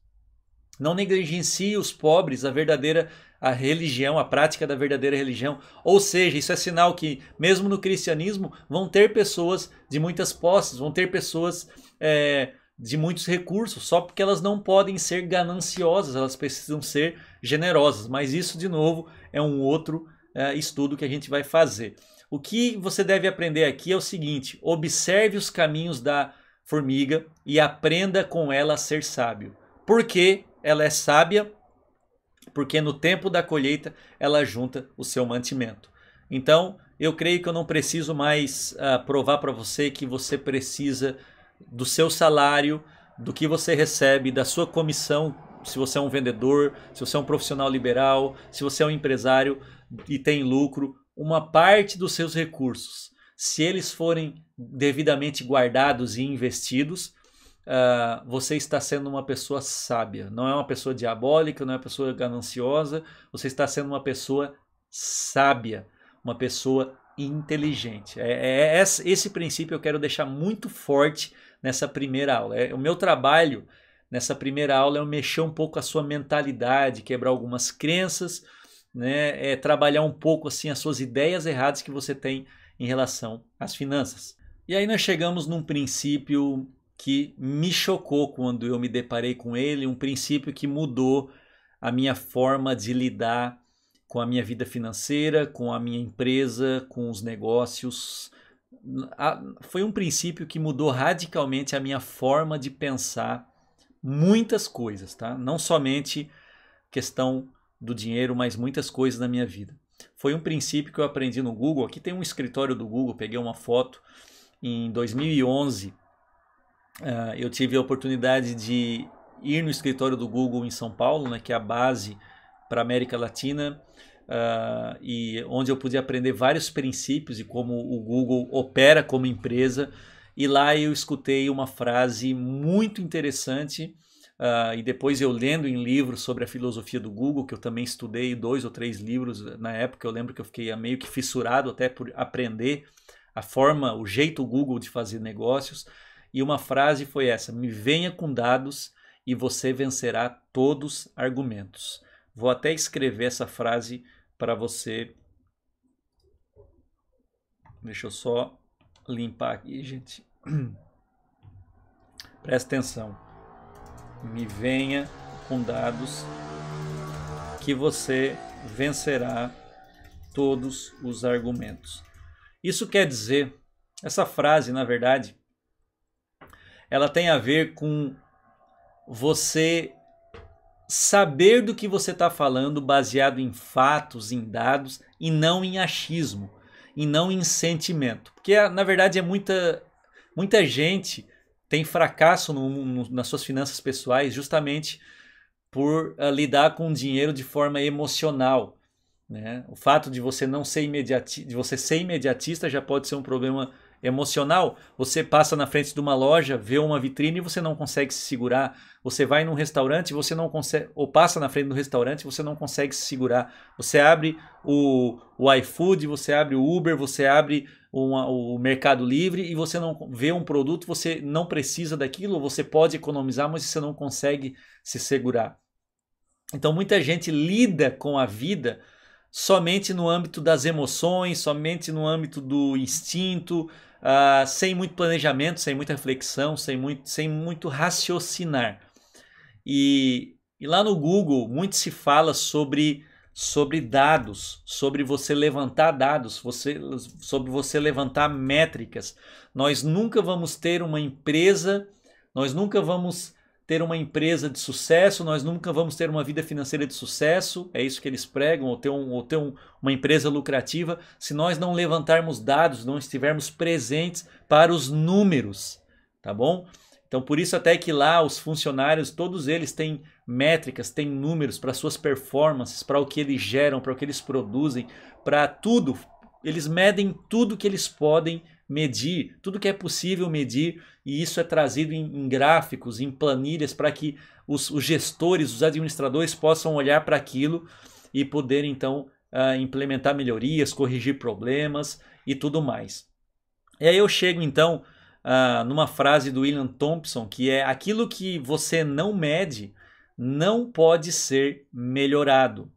Não negligencie os pobres, a verdadeira a religião, a prática da verdadeira religião. Ou seja, isso é sinal que, mesmo no cristianismo, vão ter pessoas de muitas posses, vão ter pessoas é, de muitos recursos, só porque elas não podem ser gananciosas, elas precisam ser generosas. Mas isso, de novo, é um outro é, estudo que a gente vai fazer. O que você deve aprender aqui é o seguinte: observe os caminhos da formiga e aprenda com ela a ser sábio. Porque ela é sábia, porque no tempo da colheita ela junta o seu mantimento. Então, eu creio que eu não preciso mais uh, provar para você que você precisa do seu salário, do que você recebe, da sua comissão, se você é um vendedor, se você é um profissional liberal, se você é um empresário e tem lucro, uma parte dos seus recursos se eles forem devidamente guardados e investidos, Uh, você está sendo uma pessoa sábia, não é uma pessoa diabólica, não é uma pessoa gananciosa, você está sendo uma pessoa sábia, uma pessoa inteligente. É, é, é esse, esse, princípio eu quero deixar muito forte nessa primeira aula. É, o meu trabalho nessa primeira aula é mexer um pouco a sua mentalidade, quebrar algumas crenças, né? é trabalhar um pouco assim as suas ideias erradas que você tem em relação às finanças. E aí nós chegamos num princípio que me chocou quando eu me deparei com ele, um princípio que mudou a minha forma de lidar com a minha vida financeira, com a minha empresa, com os negócios. Foi um princípio que mudou radicalmente a minha forma de pensar muitas coisas, tá? Não somente questão do dinheiro, mas muitas coisas na minha vida. Foi um princípio que eu aprendi no Google. Aqui tem um escritório do Google, peguei uma foto em 2011. Uh, eh, eu tive a oportunidade de ir no escritório do Google em São Paulo, né, que é a base para a América Latina, uh, e onde eu pude aprender vários princípios e como o Google opera como empresa. E lá eu escutei uma frase muito interessante Uh, e depois eu lendo em livros sobre a filosofia do Google, que eu também estudei dois ou três livros eh, na época, eu lembro que eu fiquei ah, meio que fissurado até por aprender a forma, o jeito Google de fazer negócios. E uma frase foi essa: me venha com dados e você vencerá todos argumentos. Vou até escrever essa frase para você. Deixa eu só limpar aqui, gente. Presta atenção me venha com dados que você vencerá todos os argumentos. Isso quer dizer, essa frase, na verdade, ela tem a ver com você saber do que você está falando baseado em fatos, em dados e não em achismo, e não em sentimento. Porque, na verdade, é muita, muita gente tem fracasso no, no, nas suas finanças pessoais justamente por uh, lidar com o dinheiro de forma emocional. Né? O fato de você não ser imediati de você ser imediatista já pode ser um problema emocional, você passa na frente de uma loja, vê uma vitrine e você não consegue se segurar. Você vai num restaurante, você não consegue, ou passa na frente do restaurante, você não consegue se segurar. Você abre o, o iFood, você abre o Uber, você abre uma, o Mercado Livre e você não vê um produto, você não precisa daquilo, você pode economizar, mas você não consegue se segurar. Então muita gente lida com a vida somente no âmbito das emoções, somente no âmbito do instinto, uh, sem muito planejamento, sem muita reflexão, sem muito, sem muito raciocinar. E, e lá no Google, muito se fala sobre sobre dados, sobre você levantar dados, você, sobre você levantar métricas. Nós nunca vamos ter uma empresa, nós nunca vamos ter uma empresa de sucesso, nós nunca vamos ter uma vida financeira de sucesso, é isso que eles pregam, ou ter, um, ou ter um, uma empresa lucrativa, se nós não levantarmos dados, não estivermos presentes para os números, tá bom? Então, por isso até que lá os funcionários, todos eles têm métricas, têm números para suas performances, para o que eles geram, para o que eles produzem, para tudo. Eles medem tudo que eles podem medir tudo que é possível medir, e isso é trazido em, em gráficos, em planilhas, para que os, os, gestores, os administradores possam olhar para aquilo e poder então uh, implementar melhorias, corrigir problemas e tudo mais. E aí eu chego então uh, numa frase do William Thompson que é: aquilo que você não mede não pode ser melhorado.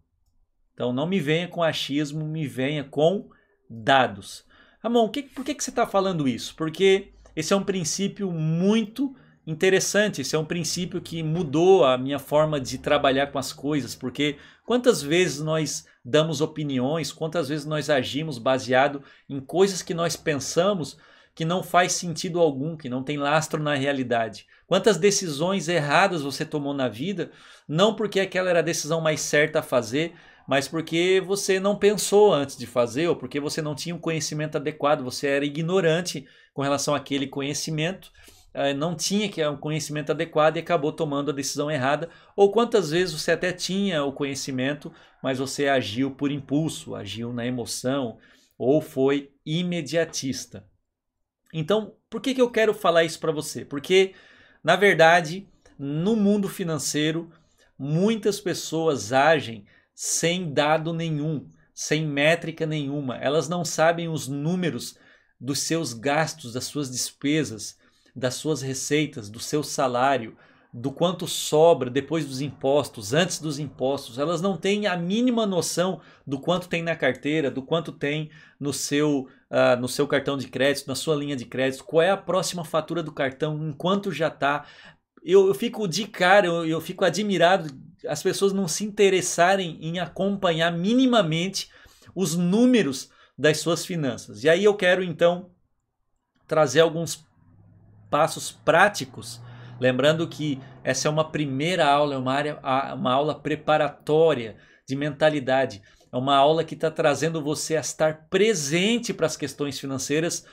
Então não me venha com achismo, me venha com dados. Ramon, que, por que, que você está falando isso? Porque esse é um princípio muito interessante, esse é um princípio que mudou a minha forma de trabalhar com as coisas, porque quantas vezes nós damos opiniões, quantas vezes nós agimos baseado em coisas que nós pensamos que não faz sentido algum, que não tem lastro na realidade. Quantas decisões erradas você tomou na vida, não porque aquela era a decisão mais certa a fazer, mas porque você não pensou antes de fazer ou porque você não tinha o um conhecimento adequado, você era ignorante com relação àquele conhecimento, eh, não tinha que eh, um conhecimento adequado e acabou tomando a decisão errada, ou quantas vezes você até tinha o conhecimento, mas você agiu por impulso, agiu na emoção ou foi imediatista. Então, por que, que eu quero falar isso para você? Porque, na verdade, no mundo financeiro, muitas pessoas agem sem dado nenhum, sem métrica nenhuma. Elas não sabem os números dos seus gastos, das suas despesas, das suas receitas, do seu salário, do quanto sobra depois dos impostos, antes dos impostos. Elas não têm a mínima noção do quanto tem na carteira, do quanto tem no seu, uh, no seu cartão de crédito, na sua linha de crédito, qual é a próxima fatura do cartão, enquanto já está. Eu, eu, fico de cara, eu, eu fico admirado as pessoas não se interessarem em acompanhar minimamente os números das suas finanças. E aí eu quero então trazer alguns passos práticos, lembrando que essa é uma primeira aula, é uma, área, uma aula preparatória de mentalidade. É uma aula que está trazendo você a estar presente para as questões financeiras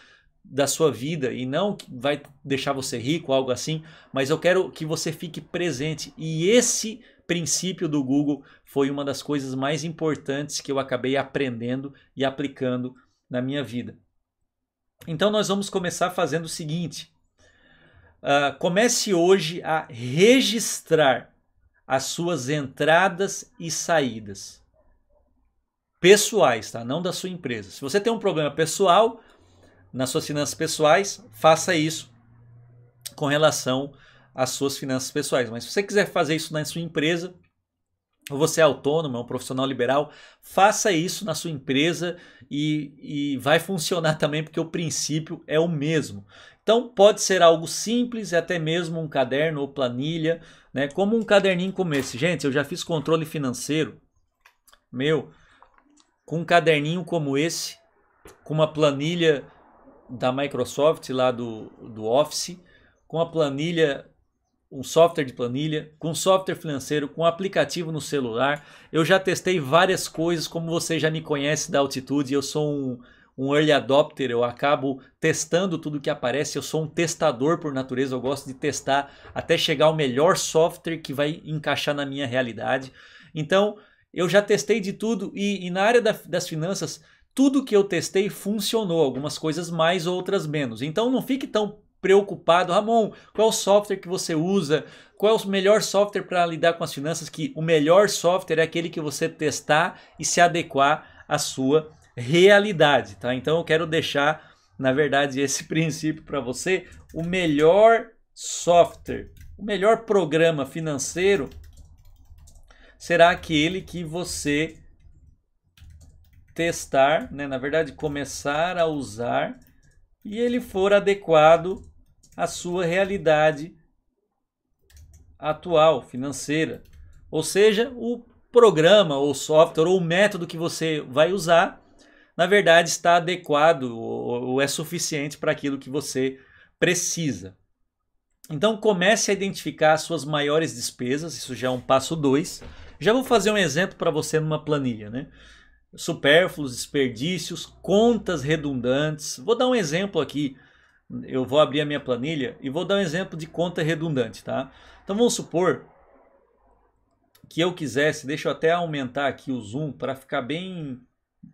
da sua vida e não vai deixar você rico, algo assim, mas eu quero que você fique presente. E esse princípio do Google foi uma das coisas mais importantes que eu acabei aprendendo e aplicando na minha vida. Então nós vamos começar fazendo o seguinte: uh, comece hoje a registrar as suas entradas e saídas pessoais, tá? Não da sua empresa. Se você tem um problema pessoal nas suas finanças pessoais, faça isso com relação as suas finanças pessoais. Mas se você quiser fazer isso na sua empresa, ou você é autônomo, é um profissional liberal, faça isso na sua empresa e, e vai funcionar também, porque o princípio é o mesmo. Então pode ser algo simples, é até mesmo um caderno ou planilha, né? Como um caderninho como esse. Gente, eu já fiz controle financeiro meu com um caderninho como esse, com uma planilha da Microsoft lá do, do Office, com a planilha um software de planilha, com software financeiro, com aplicativo no celular. Eu já testei várias coisas, como você já me conhece da altitude, eu sou um, um early adopter, eu acabo testando tudo que aparece, eu sou um testador por natureza, eu gosto de testar até chegar ao melhor software que vai encaixar na minha realidade. Então, eu já testei de tudo e, e na área da, das finanças, tudo que eu testei funcionou, algumas coisas mais, outras menos. Então não fique tão preocupado. Ramon, qual é o software que você usa? Qual é o melhor software para lidar com as finanças? Que o melhor software é aquele que você testar e se adequar à sua realidade, tá? Então eu quero deixar, na verdade, esse princípio para você. O melhor software, o melhor programa financeiro será aquele que você testar, né? na verdade, começar a usar e ele for adequado a sua realidade atual, financeira. Ou seja, o programa ou software ou o método que você vai usar, na verdade, está adequado ou é suficiente para aquilo que você precisa. Então comece a identificar as suas maiores despesas, isso já é um passo 2. Já vou fazer um exemplo para você numa planilha, né? Supérfluos, desperdícios, contas redundantes. Vou dar um exemplo aqui eu vou abrir a minha planilha e vou dar um exemplo de conta redundante, tá? Então vamos supor que eu quisesse, deixa eu até aumentar aqui o zoom para ficar bem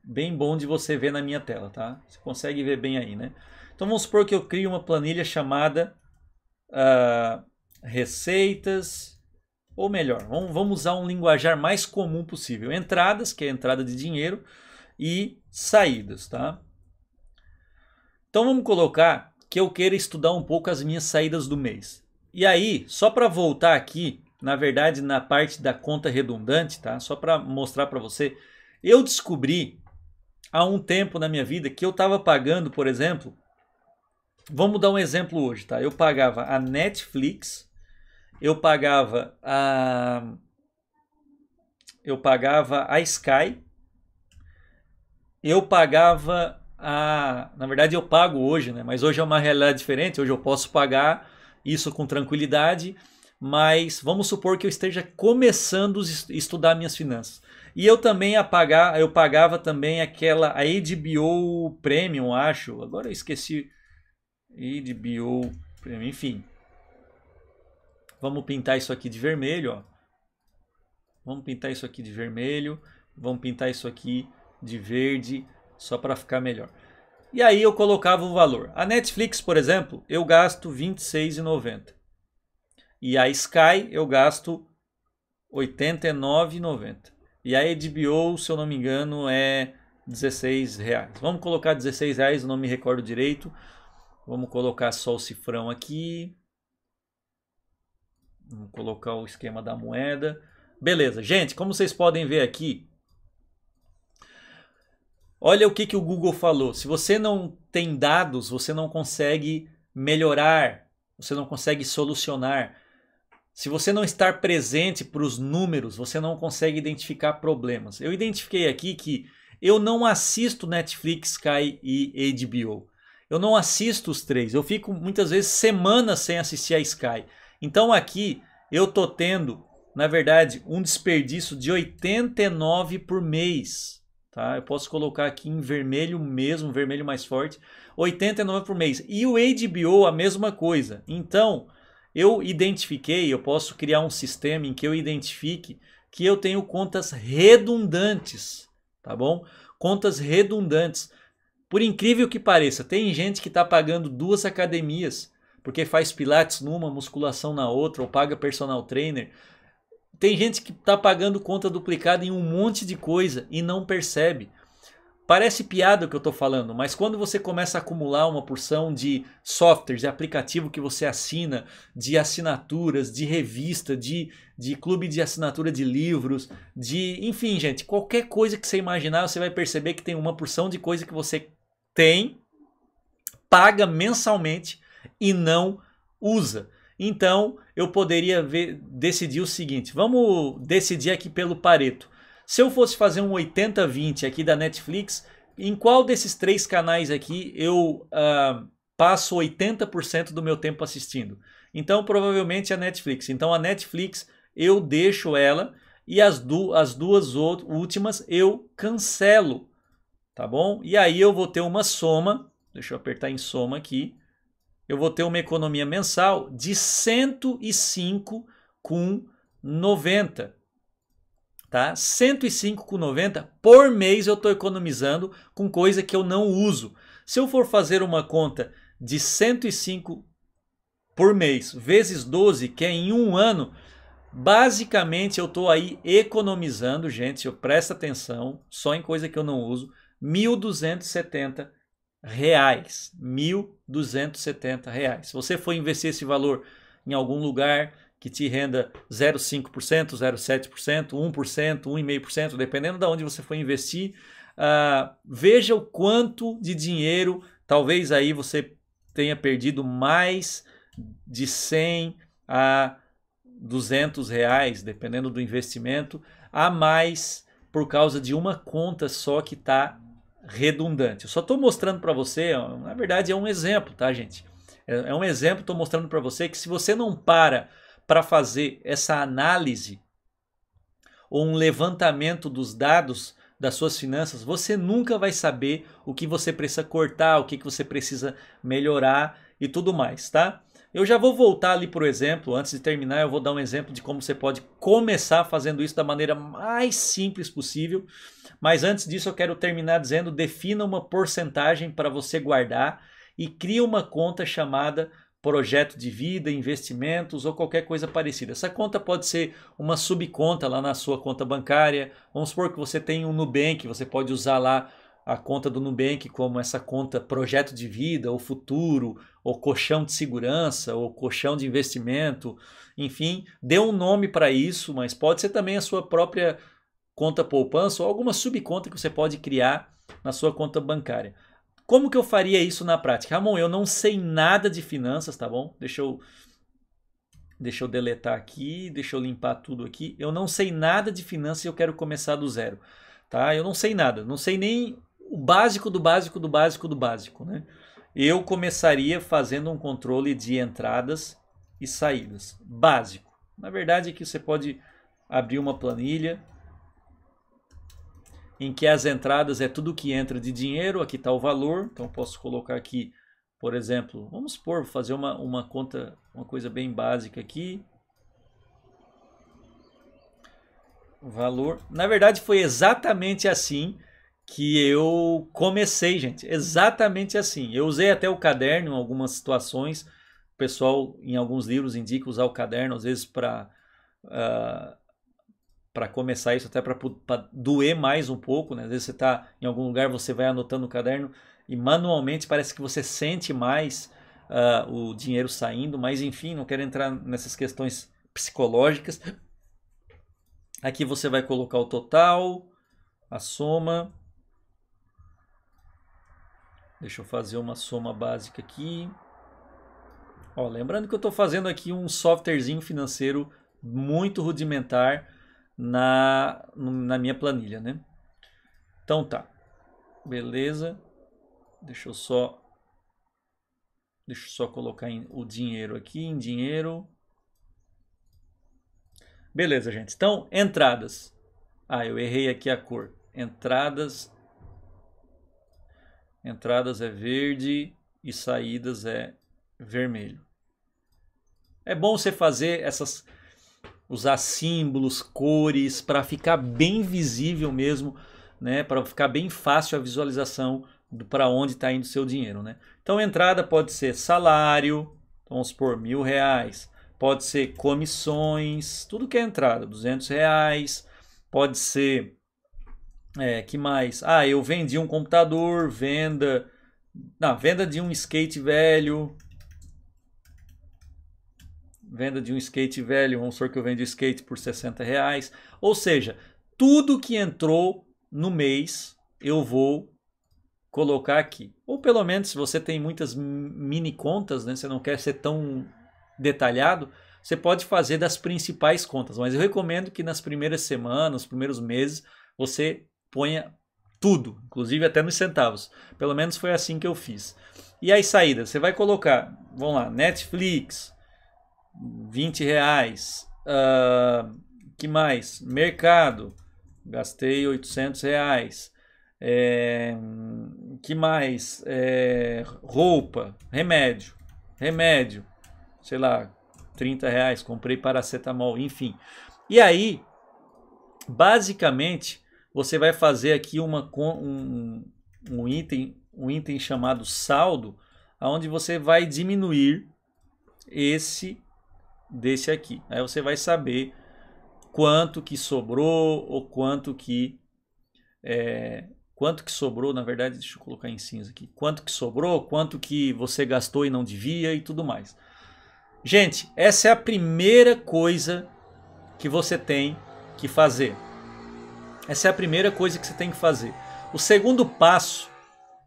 bem bom de você ver na minha tela, tá? Você consegue ver bem aí, né? Então vamos supor que eu crio uma planilha chamada uh, receitas, ou melhor, vamos, vamos usar um linguajar mais comum possível. Entradas, que é a entrada de dinheiro, e saídas, tá? Então vamos colocar que eu queira estudar um pouco as minhas saídas do mês. E aí, só para voltar aqui, na verdade, na parte da conta redundante, tá? Só para mostrar para você, eu descobri há um tempo na minha vida que eu estava pagando, por exemplo, vamos dar um exemplo hoje, tá? Eu pagava a Netflix, eu pagava a eu pagava a Sky, eu pagava a. Ah, na verdade, eu pago hoje, né? Mas hoje é uma realidade diferente. Hoje eu posso pagar isso com tranquilidade. Mas vamos supor que eu esteja começando a estudar minhas finanças. E eu também pagar, eu pagava também aquela a HBO Premium, acho. Agora eu esqueci HBO Premium, enfim. Vamos pintar isso aqui de vermelho, ó. Vamos pintar isso aqui de vermelho, vamos pintar isso aqui de verde só para ficar melhor. E aí eu colocava o valor. A Netflix, por exemplo, eu gasto R$ 26,90. E a Sky eu gasto R$ 89,90. E a HBO, se eu não me engano, é R$ 16,00. Vamos colocar R$ 16,00, não me recordo direito. Vamos colocar só o cifrão aqui. Vamos colocar o esquema da moeda. Beleza, gente, como vocês podem ver aqui, Olha o que, que o Google falou. Se você não tem dados, você não consegue melhorar, você não consegue solucionar. Se você não estar presente para os números, você não consegue identificar problemas. Eu identifiquei aqui que eu não assisto Netflix, Sky e HBO. Eu não assisto os três. Eu fico muitas vezes semanas sem assistir a Sky. Então aqui eu tô tendo, na verdade, um desperdício de 89 por mês Tá? Eu posso colocar aqui em vermelho mesmo, vermelho mais forte, 89 por mês. E o HBO a mesma coisa. Então, eu identifiquei, eu posso criar um sistema em que eu identifique que eu tenho contas redundantes, tá bom? Contas redundantes. Por incrível que pareça, tem gente que está pagando duas academias, porque faz pilates numa, musculação na outra, ou paga personal trainer. Tem gente que está pagando conta duplicada em um monte de coisa e não percebe. Parece piada o que eu estou falando, mas quando você começa a acumular uma porção de softwares, de aplicativo que você assina, de assinaturas, de revista, de, de clube de assinatura de livros, de. Enfim, gente, qualquer coisa que você imaginar, você vai perceber que tem uma porção de coisa que você tem, paga mensalmente e não usa. Então, eu poderia ver, decidir o seguinte: vamos decidir aqui pelo Pareto. Se eu fosse fazer um 80-20 aqui da Netflix, em qual desses três canais aqui eu uh, passo 80% do meu tempo assistindo? Então, provavelmente a Netflix. Então, a Netflix eu deixo ela e as, du as duas últimas eu cancelo, tá bom? E aí eu vou ter uma soma, deixa eu apertar em soma aqui, eu vou ter uma economia mensal de 105,90. Tá? 105,90 por mês eu estou economizando com coisa que eu não uso. Se eu for fazer uma conta de 105 por mês vezes 12, que é em um ano, basicamente eu estou aí economizando, gente, eu presta atenção, só em coisa que eu não uso, 1.270 reais, R$ 1.270. Se você for investir esse valor em algum lugar que te renda 0,5%, 0,7%, 1%, 1,5%, dependendo de onde você for investir, uh, veja o quanto de dinheiro, talvez aí você tenha perdido mais de 100 a 200 reais, dependendo do investimento, a mais por causa de uma conta só que está redundante. Eu só estou mostrando para você, é, na verdade é um exemplo, tá, gente? É, é um exemplo, estou mostrando para você que se você não para para fazer essa análise ou um levantamento dos dados das suas finanças, você nunca vai saber o que você precisa cortar, o que, que você precisa melhorar e tudo mais, tá? Eu já vou voltar ali por exemplo, antes de terminar, eu vou dar um exemplo de como você pode começar fazendo isso da maneira mais simples possível. Mas antes disso, eu quero terminar dizendo: defina uma porcentagem para você guardar e cria uma conta chamada projeto de vida, investimentos ou qualquer coisa parecida. Essa conta pode ser uma subconta lá na sua conta bancária. Vamos supor que você tem um Nubank, você pode usar lá a conta do Nubank como essa conta projeto de vida, ou futuro, ou colchão de segurança, ou colchão de investimento, enfim, dê um nome para isso, mas pode ser também a sua própria conta poupança ou alguma subconta que você pode criar na sua conta bancária. Como que eu faria isso na prática? Ramon, eu não sei nada de finanças, tá bom? Deixa eu deixa eu deletar aqui, deixa eu limpar tudo aqui. Eu não sei nada de finanças e eu quero começar do zero, tá? Eu não sei nada, não sei nem o básico do básico do básico do básico, né? Eu começaria fazendo um controle de entradas e saídas, básico. Na verdade é que você pode abrir uma planilha em que as entradas é tudo que entra de dinheiro, aqui está o valor, então posso colocar aqui, por exemplo, vamos supor, fazer uma, uma conta, uma coisa bem básica aqui, valor. Na verdade, foi exatamente assim que eu comecei, gente, exatamente assim. Eu usei até o caderno em algumas situações. O pessoal, em alguns livros, indica usar o caderno, às vezes, para. Uh, ah, para começar isso, até para doer mais um pouco, né? Às vezes você está em algum lugar, você vai anotando no caderno e manualmente parece que você sente mais uh, o dinheiro saindo, mas enfim, não quero entrar nessas questões psicológicas. Aqui você vai colocar o total, a soma, Deixa eu fazer uma soma básica aqui. Ó, lembrando que eu estou fazendo aqui um softwarezinho financeiro muito rudimentar na, na minha planilha, né? Então tá, beleza. Deixa eu só, deixa eu só colocar em, o dinheiro aqui em dinheiro. Beleza, gente. Então entradas. Ah, eu errei aqui a cor. Entradas Entradas é verde e saídas é vermelho. É bom você fazer essas usar símbolos, cores para ficar bem visível mesmo, né, para ficar bem fácil a visualização para onde está indo o seu dinheiro, né? Então entrada pode ser salário, vamos por mil reais, pode ser comissões, tudo que é entrada, 200 reais, pode ser é, que mais? Ah, eu vendi um computador, venda. Na venda de um skate velho. Venda de um skate velho, vamos supor que eu vendo skate por 60 reais. Ou seja, tudo que entrou no mês eu vou colocar aqui. Ou pelo menos, se você tem muitas mini contas, né, você não quer ser tão detalhado, você pode fazer das principais contas. Mas eu recomendo que nas primeiras semanas, nos primeiros meses, você ponha tudo, inclusive até nos centavos. Pelo menos foi assim que eu fiz. E as saídas? Você vai colocar, vamos lá, Netflix, 20 reais. Uh, que mais? Mercado, gastei 800 reais. É, que mais? É, roupa, remédio, remédio, sei lá, 30 reais, comprei paracetamol, enfim. E aí, basicamente, você vai fazer aqui uma, um, um, item, um item chamado saldo, onde você vai diminuir esse desse aqui. Aí você vai saber quanto que sobrou ou quanto que é, quanto que sobrou, na verdade, deixa eu colocar em cinza aqui. Quanto que sobrou, quanto que você gastou e não devia e tudo mais. Gente, essa é a primeira coisa que você tem que fazer. Essa é a primeira coisa que você tem que fazer. O segundo passo,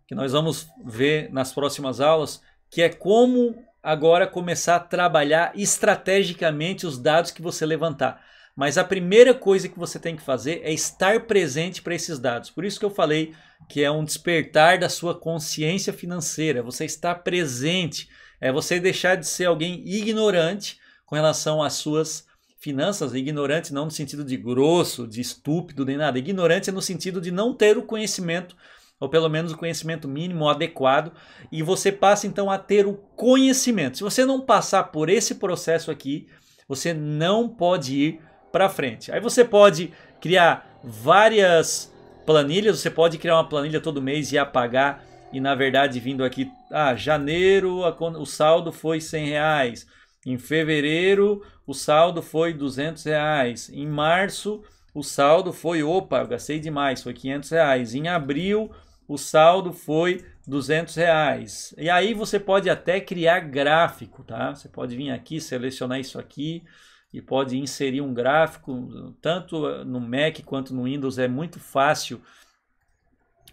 que nós vamos ver nas próximas aulas, que é como agora começar a trabalhar estrategicamente os dados que você levantar. Mas a primeira coisa que você tem que fazer é estar presente para esses dados. Por isso que eu falei que é um despertar da sua consciência financeira. Você estar presente, é você deixar de ser alguém ignorante com relação às suas Finanças, ignorante não no sentido de grosso, de estúpido, nem nada. Ignorante é no sentido de não ter o conhecimento, ou pelo menos o conhecimento mínimo adequado, e você passa então a ter o conhecimento. Se você não passar por esse processo aqui, você não pode ir para frente. Aí você pode criar várias planilhas, você pode criar uma planilha todo mês e apagar e na verdade vindo aqui, ah, janeiro o saldo foi 100 reais, em fevereiro, o saldo foi R$ 200. Reais. Em março, o saldo foi, opa, eu gastei demais, foi R$ 500. Reais. Em abril, o saldo foi R$ 200. Reais. E aí você pode até criar gráfico, tá? Você pode vir aqui, selecionar isso aqui e pode inserir um gráfico, tanto eh, no Mac quanto no Windows, é muito fácil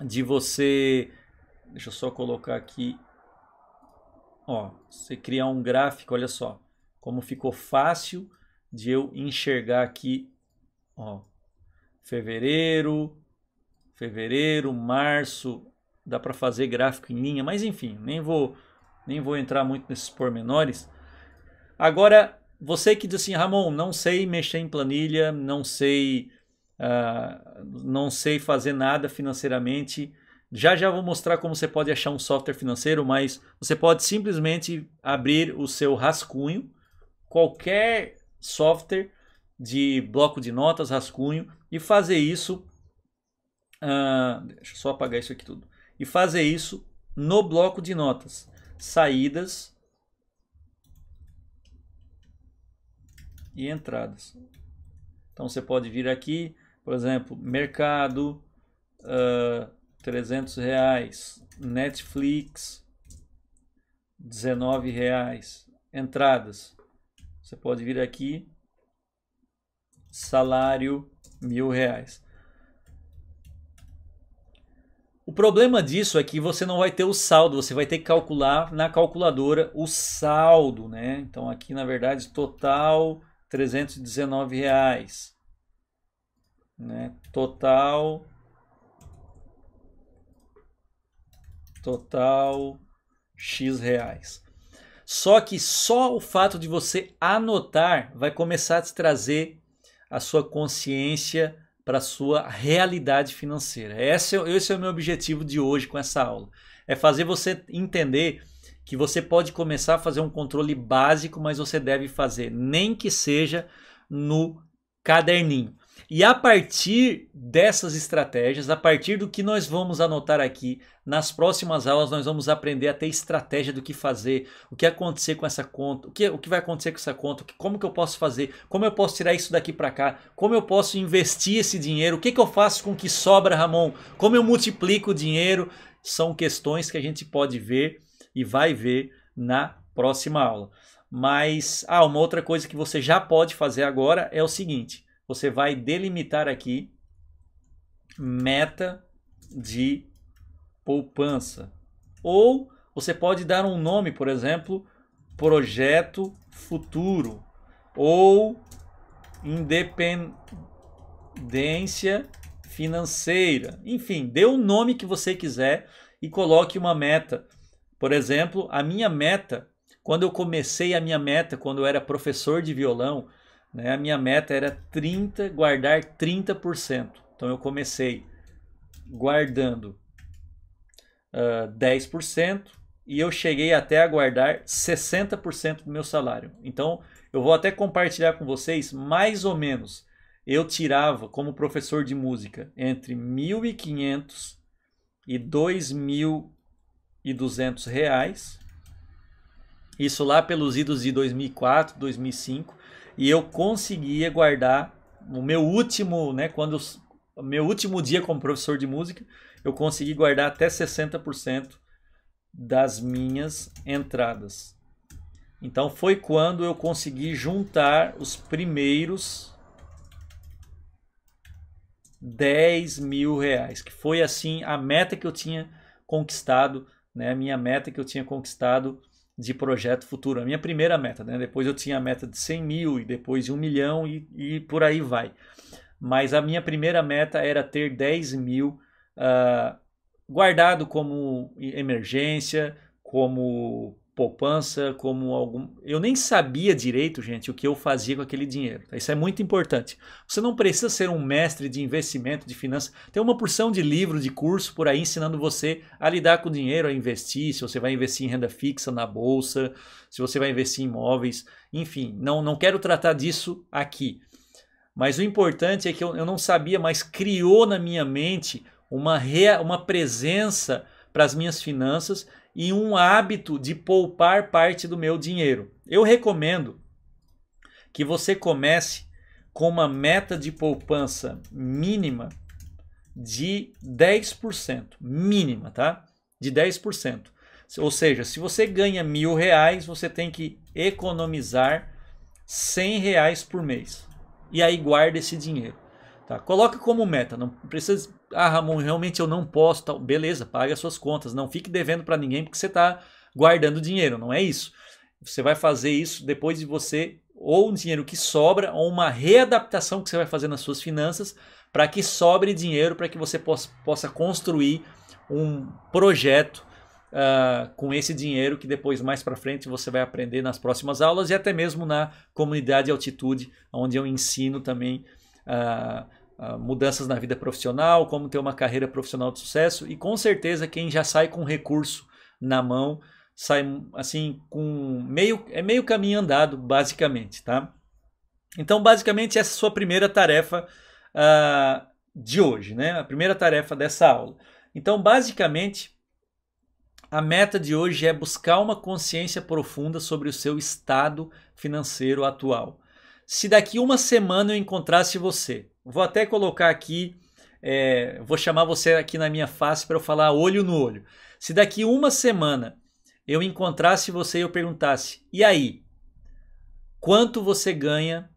de você... Deixa eu só colocar aqui Ó, você criar um gráfico, olha só, como ficou fácil de eu enxergar aqui, ó, fevereiro, fevereiro, março, dá para fazer gráfico em linha, mas enfim, nem vou nem vou entrar muito nesses pormenores. Agora, você que diz assim, Ramon, não sei mexer em planilha, não sei uh, não sei fazer nada financeiramente, já já vou mostrar como você pode achar um software financeiro, mas você pode simplesmente abrir o seu rascunho, qualquer software de bloco de notas, rascunho, e fazer isso. Uh, deixa eu só apagar isso aqui tudo. E fazer isso no bloco de notas. Saídas e entradas. Então você pode vir aqui, por exemplo, mercado. Uh, 300 reais. Netflix, 19 reais. Entradas, você pode vir aqui, salário, mil reais. O problema disso é que você não vai ter o saldo, você vai ter que calcular na calculadora o saldo, né? Então aqui na verdade total 319 reais, né? Total total X reais. Só que só o fato de você anotar vai começar a te trazer a sua consciência para a sua realidade financeira. Esse é, esse é o meu objetivo de hoje com essa aula. É fazer você entender que você pode começar a fazer um controle básico, mas você deve fazer, nem que seja no caderninho. E a partir dessas estratégias, a partir do que nós vamos anotar aqui, nas próximas aulas nós vamos aprender a ter estratégia do que fazer, o que acontecer com essa conta, o que, o que vai acontecer com essa conta, como que eu posso fazer, como eu posso tirar isso daqui para cá, como eu posso investir esse dinheiro, o que, que eu faço com o que sobra, Ramon, como eu multiplico o dinheiro. São questões que a gente pode ver e vai ver na próxima aula. Mas, ah, uma outra coisa que você já pode fazer agora é o seguinte você vai delimitar aqui meta de poupança. Ou você pode dar um nome, por exemplo, projeto futuro ou independência financeira. Enfim, dê o nome que você quiser e coloque uma meta. Por exemplo, a minha meta, quando eu comecei a minha meta, quando eu era professor de violão, né? A minha meta era 30, guardar 30%. Então eu comecei guardando uh, ah, 10% e eu cheguei até a guardar 60% do meu salário. Então eu vou até compartilhar com vocês mais ou menos. Eu tirava como professor de música entre 1.500 e 2.200 reais. Isso lá pelos idos de 2004, 2005 e eu conseguia guardar o meu último, né, quando o meu último dia como professor de música, eu consegui guardar até 60% das minhas entradas. Então foi quando eu consegui juntar os primeiros 10 mil reais, que foi assim a meta que eu tinha conquistado, né? A minha meta que eu tinha conquistado de projeto futuro. A minha primeira meta, né? Depois eu tinha a meta de 100 mil e depois 1 milhão e, e por aí vai. Mas a minha primeira meta era ter 10 mil uh, guardado como emergência, como poupança, como algum. Eu nem sabia direito, gente, o que eu fazia com aquele dinheiro. Isso é muito importante. Você não precisa ser um mestre de investimento, de finanças. Tem uma porção de livro, de curso por aí ensinando você a lidar com o dinheiro, a investir, se você vai investir em renda fixa, na bolsa, se você vai investir em imóveis. Enfim, não, não quero tratar disso aqui. Mas o importante é que eu, eu não sabia, mas criou na minha mente uma, rea, uma presença para as minhas finanças e um hábito de poupar parte do meu dinheiro. Eu recomendo que você comece com uma meta de poupança mínima de 10%, mínima, tá? De 10%. Ou seja, se você ganha mil reais, você tem que economizar 100 reais por mês. E aí guarda esse dinheiro. Tá? Coloca como meta, não precisa ah, Ramon, realmente eu não posso, tal. beleza, pague as suas contas, não fique devendo para ninguém porque você está guardando dinheiro, não é isso. Você vai fazer isso depois de você ou um dinheiro que sobra ou uma readaptação que você vai fazer nas suas finanças para que sobre dinheiro para que você possa, construir um projeto Uh, com esse dinheiro que depois mais para frente você vai aprender nas próximas aulas e até mesmo na comunidade altitude, onde eu ensino também uh, ah, mudanças na vida profissional, como ter uma carreira profissional de sucesso e com certeza quem já sai com recurso na mão sai assim com meio é meio caminho andado basicamente, tá? Então basicamente essa é a sua primeira tarefa uh, de hoje, né? A primeira tarefa dessa aula. Então basicamente a meta de hoje é buscar uma consciência profunda sobre o seu estado financeiro atual se daqui uma semana eu encontrasse você. Vou até colocar aqui, é, vou chamar você aqui na minha face para eu falar olho no olho. Se daqui uma semana eu encontrasse você e eu perguntasse: e aí? Quanto você ganha?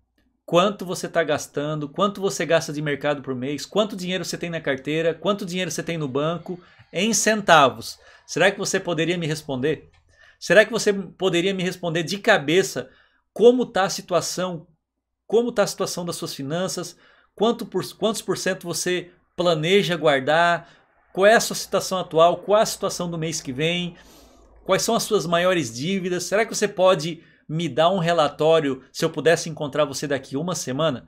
Quanto você está gastando? Quanto você gasta de mercado por mês? Quanto dinheiro você tem na carteira? Quanto dinheiro você tem no banco? Em centavos. Será que você poderia me responder? Será que você poderia me responder de cabeça como está a situação? como está a situação das suas finanças, quanto por, quantos por cento você planeja guardar, qual é a sua situação atual, qual é a situação do mês que vem, quais são as suas maiores dívidas. Será que você pode me dar um relatório se eu pudesse encontrar você daqui uma semana?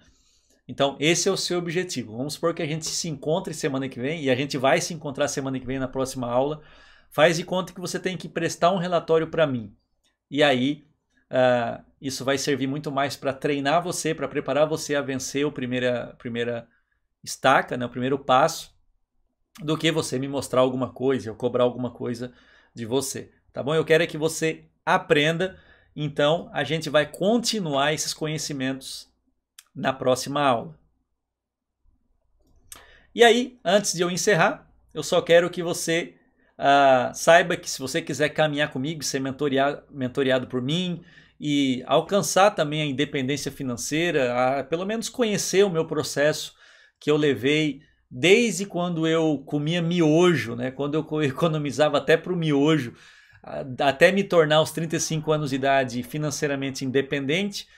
Então, esse é o seu objetivo. Vamos supor que a gente se encontre semana que vem e a gente vai se encontrar semana que vem na próxima aula. Faz de conta que você tem que prestar um relatório para mim. E aí Uh, isso vai servir muito mais para treinar você, para preparar você a vencer o primeira, primeira estaca, né, o primeiro passo, do que você me mostrar alguma coisa, eu cobrar alguma coisa de você. Tá bom? Eu quero é que você aprenda. Então, a gente vai continuar esses conhecimentos na próxima aula. E aí, antes de eu encerrar, eu só quero que você Uh, saiba que se você quiser caminhar comigo, ser mentoriado por mim e alcançar também a independência financeira, a, pelo menos conhecer o meu processo que eu levei desde quando eu comia miojo, né? quando eu economizava até para o miojo, até me tornar aos 35 anos de idade financeiramente independente.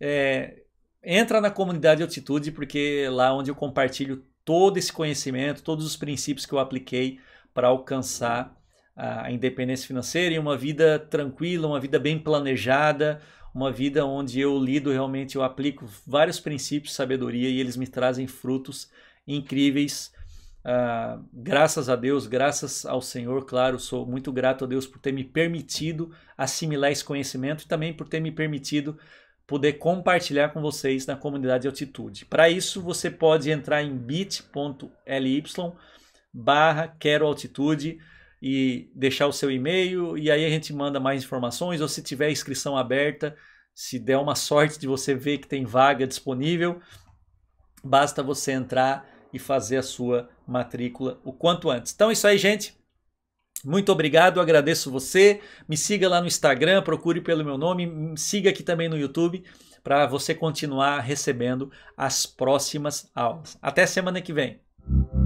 É, entra na comunidade Altitude, porque é lá onde eu compartilho todo esse conhecimento, todos os princípios que eu apliquei para alcançar a independência financeira e uma vida tranquila, uma vida bem planejada, uma vida onde eu lido realmente, eu aplico vários princípios de sabedoria e eles me trazem frutos incríveis. Uh, graças a Deus, graças ao Senhor, claro, sou muito grato a Deus por ter me permitido assimilar esse conhecimento e também por ter me permitido poder compartilhar com vocês na comunidade de altitude. Para isso, você pode entrar em bit.ly barra quero altitude e deixar o seu e-mail e aí a gente manda mais informações ou se tiver inscrição aberta, se der uma sorte de você ver que tem vaga disponível, basta você entrar e fazer a sua matrícula o quanto antes. Então é isso aí, gente. Muito obrigado, agradeço você. Me siga lá no Instagram, procure pelo meu nome, me siga aqui também no YouTube para você continuar recebendo as próximas aulas. Até semana que vem.